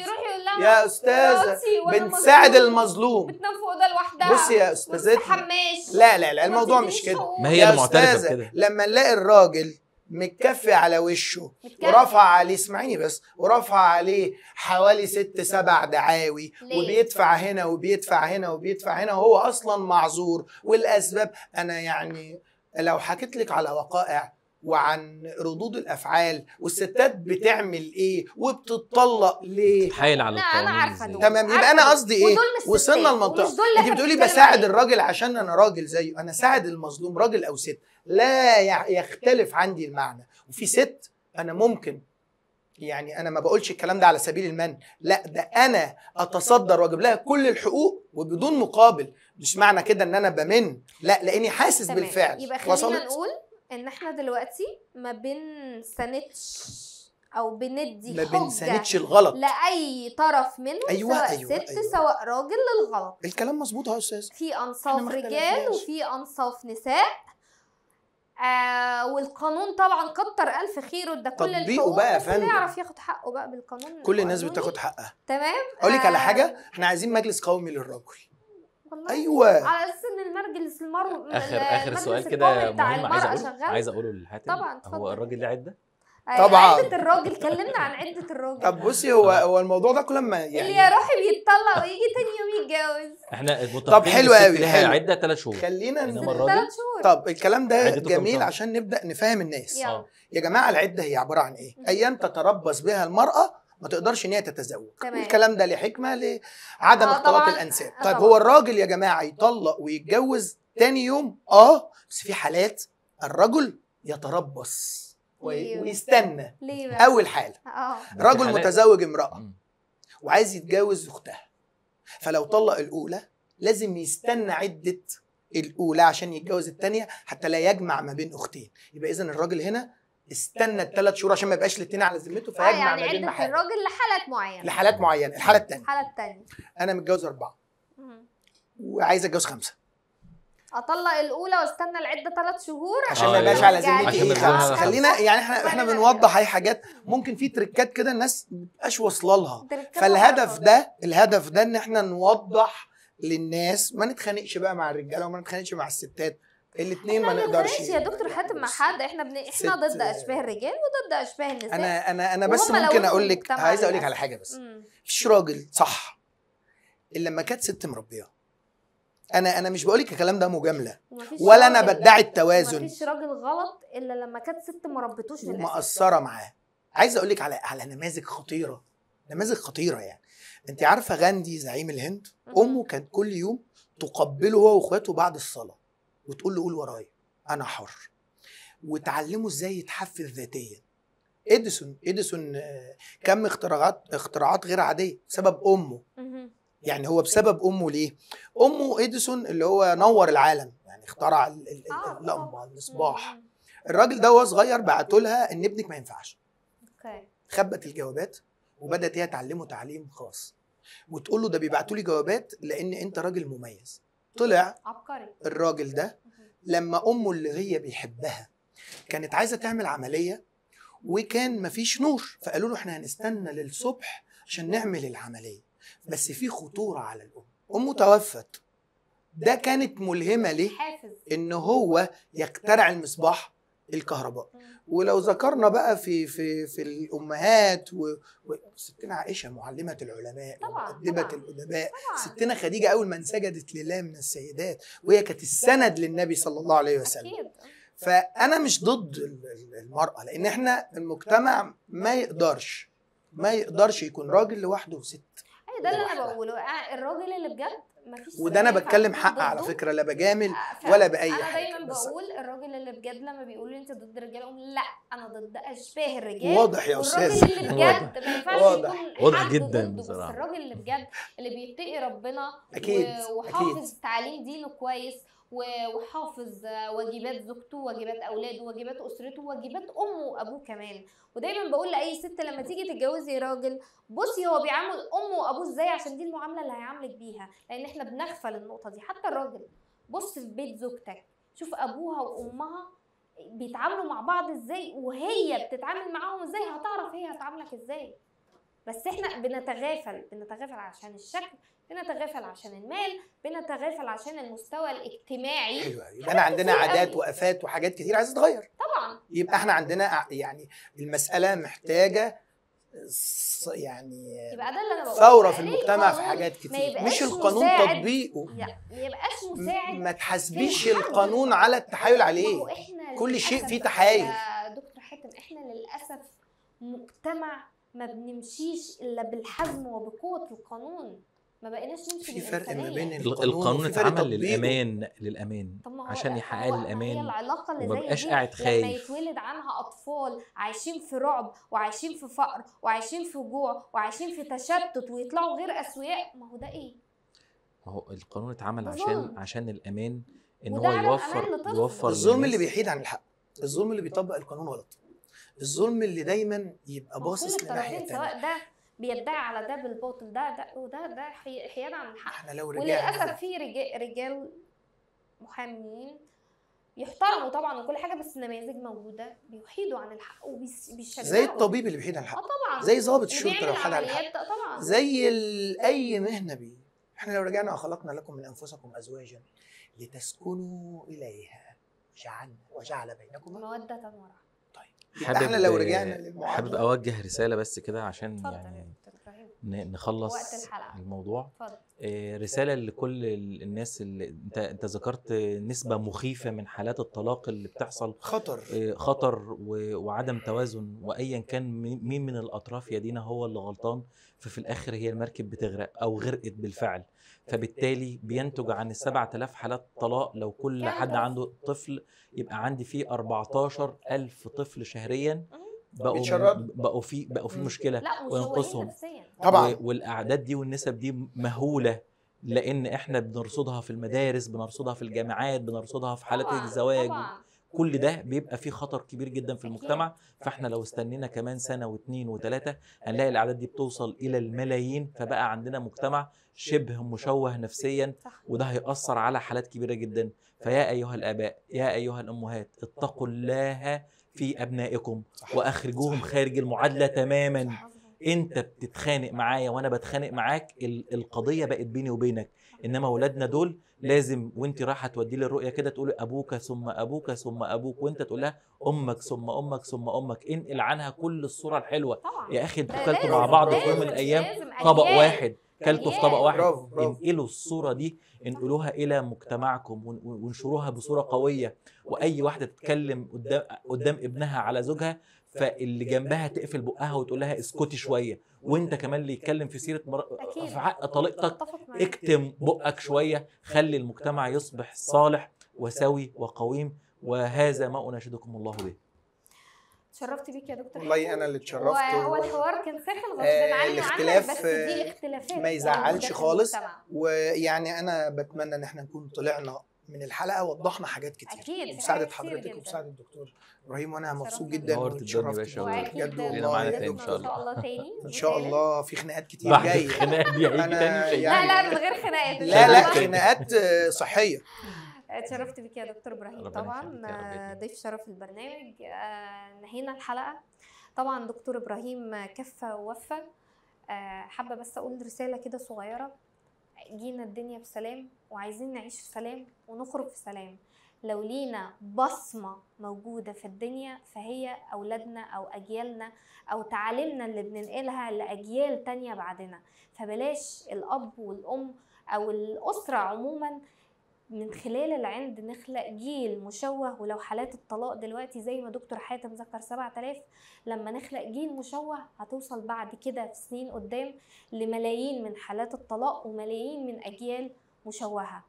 يا استاذه بنساعد المظلوم بتنام فوق اوضه لوحدها بصي يا استاذتي لا لا لا الموضوع مش كده ما هي المعترفه كده لما نلاقي الراجل متكفي على وشه ورفع عليه اسمعيني بس ورفع عليه حوالي ست سبع دعاوي وبيدفع هنا وبيدفع هنا وبيدفع هنا وهو اصلا معذور والاسباب انا يعني لو حكيت لك على وقائع وعن ردود الافعال والستات بتعمل ايه وبتطلق ليه حايل على القوانين انا عارفه دول تمام يبقى انا قصدي ايه وصلنا لمنطقه انت بتقولي بساعد الراجل عشان انا راجل زيه انا ساعد المظلوم راجل او ست لا يختلف عندي المعنى وفي ست انا ممكن يعني انا ما بقولش الكلام ده على سبيل المن لا ده انا اتصدر واجيب لها كل الحقوق وبدون مقابل مش معنى كده ان انا بمن لا لاني حاسس تمام. بالفعل يبقى خلينا وصلت؟ نقول ان احنا دلوقتي ما بنساندش او بندي ما بنساندش الغلط لاي طرف منه أيوة سواء أيوة ست أيوة. سواء راجل للغلط الكلام مظبوط يا استاذ في انصاف رجال وفي انصاف نساء آه والقانون طبعا كتر الف خيره ده كل الحقوق بقى بس اللي يعرف ياخد حقه بقى بالقانون كل الناس بتاخد حقها تمام اقول لك آه على حاجه احنا عايزين مجلس قومي للرجل والله ايوه على اساس ان المرجلس المر اخر اخر سؤال كده مهم عايز اقوله عايز اقوله للحاتم طبعا اتفضل هو الراجل ليه عده؟ آه، طبعا عدة الراجل كلمنا عن عدة الراجل طب بصي هو هو الموضوع ده كل ما يعني اللي يروح بيتطلق ويجي تاني يوم يتجوز احنا طب حلو قوي لها عدة ثلاث شهور خلينا ثلاث شهور طب الكلام ده جميل عشان نبدا نفهم الناس آه. يا جماعه العده هي عباره عن ايه؟ ايام طيب. تتربص بها المراه ما تقدرش ان هي تتزوج تمام. الكلام ده لحكمه لعدم آه، اختلاط الانساب آه، طيب طبعًا. هو الراجل يا جماعه يطلق ويتجوز تاني يوم اه بس في حالات الرجل يتربص ويستنى ليه بقى؟ اول حاله آه. آه. رجل متزوج امراه وعايز يتجوز اختها فلو طلق الاولى لازم يستنى عده الاولى عشان يتجوز الثانيه حتى لا يجمع ما بين اختين يبقى اذا الراجل هنا استنى الثلاث شهور عشان ما يبقاش الاثنين على ذمته آه، فيجمع يعني ما بين يعني الراجل لحالات معينه لحالات معينه الحاله الثانيه الحاله الثانيه انا متجوز اربعه وعايز اتجوز خمسه اطلق الاولى واستنى العده ثلاث شهور أيوه. يعني عشان ما يبقاش على ذمتي ايه خلينا يعني احنا احنا أيوه. بنوضح اي حاجات ممكن في تريكات كده الناس ما بتبقاش واصله لها فالهدف ده الهدف ده ان احنا نوضح للناس ما نتخانقش بقى مع الرجاله وما نتخانقش مع الستات الاثنين ما يعني نقدرش يا دكتور يعني حاتم مع حد احنا بن... احنا ضد اشباه الرجال وضد اشباه النساء انا انا انا بس ممكن اقول لك عايز اقول لك على حاجه بس مفيش راجل صح الا لما كانت ست مربيه انا انا مش بقول لك الكلام ده مجامله ولا انا بدعي التوازن مفيش راجل غلط الا لما كانت ست ما ربيتوش من مقصره معاه عايز اقول لك على على نماذج خطيره نماذج خطيره يعني انت عارفه غاندي زعيم الهند امه كانت كل يوم تقبله هو واخواته بعد الصلاه وتقول له قول ورايا انا حر وتعلمه ازاي يتحفز ذاتيا اديسون اديسون آه، كم اختراعات اختراعات غير عاديه بسبب امه يعني هو بسبب امه ليه امه اديسون اللي هو نور العالم يعني اخترع آه، اللمبه المصباح الراجل ده وهو صغير بعتوا لها ان ابنك ما ينفعش اوكي خبت الجوابات وبدات هي تعلمه تعليم خاص وتقول له ده بيبعتوا لي جوابات لان انت راجل مميز طلع عبقري الراجل ده لما امه اللي هي بيحبها كانت عايزه تعمل عمليه وكان مفيش نور فقالوا له احنا هنستنى للصبح عشان نعمل العمليه بس في خطوره على الام امه توفت ده كانت ملهمه ليه ان هو يخترع المصباح الكهربائي ولو ذكرنا بقى في في في الامهات وستنا و... عائشه معلمه العلماء ومؤدبه الادباء ستنا خديجه اول من سجدت لله من السيدات وهي كانت السند للنبي صلى الله عليه وسلم أكيد. فانا مش ضد المراه لان احنا المجتمع ما يقدرش ما يقدرش يكون راجل لوحده وست ده اللي انا بقوله آه، الراجل اللي بجد مفيش وده انا بتكلم حق على فكره لا بجامل آه، ولا باي أنا حاجه انا دايما بقول الراجل اللي بجد لما بيقول لي انت ضد الرجاله اقول لا انا ضد اشباه الرجال واضح يا استاذ الراجل اللي بجد ما واضح جدا بصراحه الراجل اللي بجد اللي بيتقي ربنا اكيد وحافظ التعليم دينه كويس وحافظ واجبات زوجته واجبات اولاده واجبات اسرته واجبات امه وابوه كمان ودايما بقول لاي ست لما تيجي تتجوزي راجل بصي هو بيعامل امه وابوه ازاي عشان دي المعامله اللي هيعاملك بيها لان احنا بنغفل النقطه دي حتى الراجل بص في بيت زوجتك شوف ابوها وامها بيتعاملوا مع بعض ازاي وهي بتتعامل معاهم ازاي هتعرف هي هتعاملك ازاي بس احنا بنتغافل بنتغافل عشان الشكل بنتغافل عشان المال بنتغافل عشان المستوى الاجتماعي أيوة. يبقى احنا عندنا عادات وافات وحاجات كتير عايزه تتغير طبعا يبقى احنا عندنا يعني المساله محتاجه يعني يبقى ده اللي انا بقوله ثوره في يعني المجتمع في حاجات كتير مش القانون تطبيقه ما يبقاش مساعد ما تحاسبيش القانون على التحايل عليه كل شيء فيه تحايل دكتور حاتم احنا للاسف مجتمع ما بنمشيش الا بالحزم وبقوه القانون ما بقيناش نمشي في فرق ما بين القانون, القانون اتعمل للامان للامان عشان يحقق الامان هي العلاقه اللي وما بقاش قاعد خايف لما يتولد عنها اطفال عايشين في رعب وعايشين في فقر وعايشين في جوع وعايشين في تشتت ويطلعوا غير اسوياء ما هو ده ايه ما هو القانون اتعمل عشان عشان الامان ان هو يوفر يوفر الظلم اللي بيحيد عن الحق الظلم اللي بيطبق القانون غلط الظلم اللي دايما يبقى باصص للناحيه الثانيه سواء ده بيدعي على ده بالباطل ده ده وده ده حياد عن الحق احنا لو رجعنا وللاسف في رجال, رجال محامين يحترموا طبعا وكل حاجه بس النماذج موجوده بيحيدوا عن الحق وبيشجعوا زي الطبيب اللي بيحيد عن الحق اه طبعا زي ضابط الشرطه لو حد عن الحق طبعا زي اي مهنه بيه احنا لو رجعنا وخلقنا لكم من انفسكم ازواجا لتسكنوا اليها جعلنا وجعل بينكم موده ورحمه حابب لو رجعنا حابب اوجه رساله بس كده عشان يعني نخلص الموضوع فضل. آه، رساله لكل الناس اللي انت انت ذكرت نسبه مخيفه من حالات الطلاق اللي بتحصل خطر آه، خطر وعدم توازن وايا كان مين من الاطراف يا دينا هو اللي غلطان ففي الاخر هي المركب بتغرق او غرقت بالفعل فبالتالي بينتج عن ال 7000 حالات طلاق لو كل حد عنده طفل يبقى عندي فيه 14000 طفل شهريا بقوا بقوا في بقوا في مشكله إيه وينقصهم طبعا والاعداد دي والنسب دي مهوله لان احنا بنرصدها في المدارس بنرصدها في الجامعات بنرصدها في حالات الزواج طبعا. كل ده بيبقى فيه خطر كبير جدا في المجتمع فاحنا لو استنينا كمان سنه واثنين وثلاثه هنلاقي الاعداد دي بتوصل الى الملايين فبقى عندنا مجتمع شبه مشوه نفسيا وده هيأثر على حالات كبيره جدا فيا ايها الاباء يا ايها الامهات اتقوا الله في ابنائكم واخرجوهم خارج المعادله تماما انت بتتخانق معايا وانا بتخانق معاك القضيه بقت بيني وبينك انما اولادنا دول لازم وانت رايحه توديه للرؤيه كده تقولي ابوك ثم ابوك ثم ابوك وانت تقول لها امك ثم امك ثم امك انقل عنها كل الصوره الحلوه طبعا. يا اخي انتوا كلتوا مع بعض في يوم من الايام طبق واحد كلته في طبق واحد برافو برافو. انقلوا الصوره دي انقلوها الى مجتمعكم وانشروها بصوره قويه واي واحده تتكلم قدام قدام ابنها على زوجها فاللي جنبها تقفل بقها وتقول لها اسكتي شويه وانت كمان اللي يتكلم في سيره مر... أكيد. في حق طليقتك اكتم بقك شويه خلي المجتمع يصبح صالح وسوي وقويم وهذا ما اناشدكم الله به تشرفت بيك يا دكتور والله انا اللي اتشرفت هو الحوار كان ساخن غصب آه عننا الاختلاف بس دي اختلافات ما يزعلش خالص ويعني انا بتمنى ان احنا نكون طلعنا من الحلقه وضحنا حاجات كتير اكيد مساعده حضرتك ومساعده الدكتور ابراهيم وانا مبسوط جدا ان بجد الله يا دكتور ان شاء الله تاني ان شاء الله في خناقات كتير جايه خناقات دي هيجي تاني لا لا من غير خناقات لا لا خناقات صحيه اتشرفت بك يا دكتور ابراهيم طبعا آه، ضيف شرف البرنامج آه، نهينا الحلقه طبعا دكتور ابراهيم كفى ووفى آه، حابه بس اقول رساله كده صغيره جينا الدنيا بسلام وعايزين نعيش في سلام ونخرج في سلام لو لينا بصمة موجودة في الدنيا فهي أولادنا أو أجيالنا أو تعاليمنا اللي بننقلها لأجيال تانية بعدنا فبلاش الأب والأم أو الأسرة عموما من خلال العند نخلق جيل مشوه ولو حالات الطلاق دلوقتي زي ما دكتور حاتم ذكر 7000 لما نخلق جيل مشوه هتوصل بعد كده في سنين قدام لملايين من حالات الطلاق وملايين من اجيال مشوهه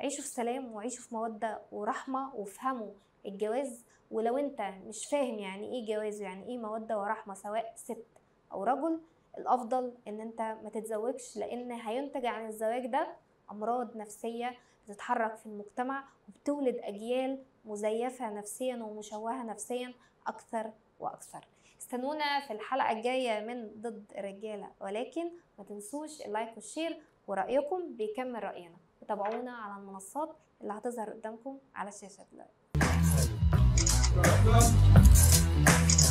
عيشوا في سلام وعيشوا في موده ورحمه وافهموا الجواز ولو انت مش فاهم يعني ايه جواز ويعني ايه موده ورحمه سواء ست او رجل الافضل ان انت ما تتزوجش لان هينتج عن الزواج ده امراض نفسيه بتتحرك في المجتمع وبتولد أجيال مزيفة نفسيا ومشوهة نفسيا أكثر وأكثر استنونا في الحلقة الجاية من ضد الرجالة ولكن ما تنسوش اللايك والشير ورأيكم بيكمل رأينا وتابعونا على المنصات اللي هتظهر قدامكم على الشاشة دلوقتي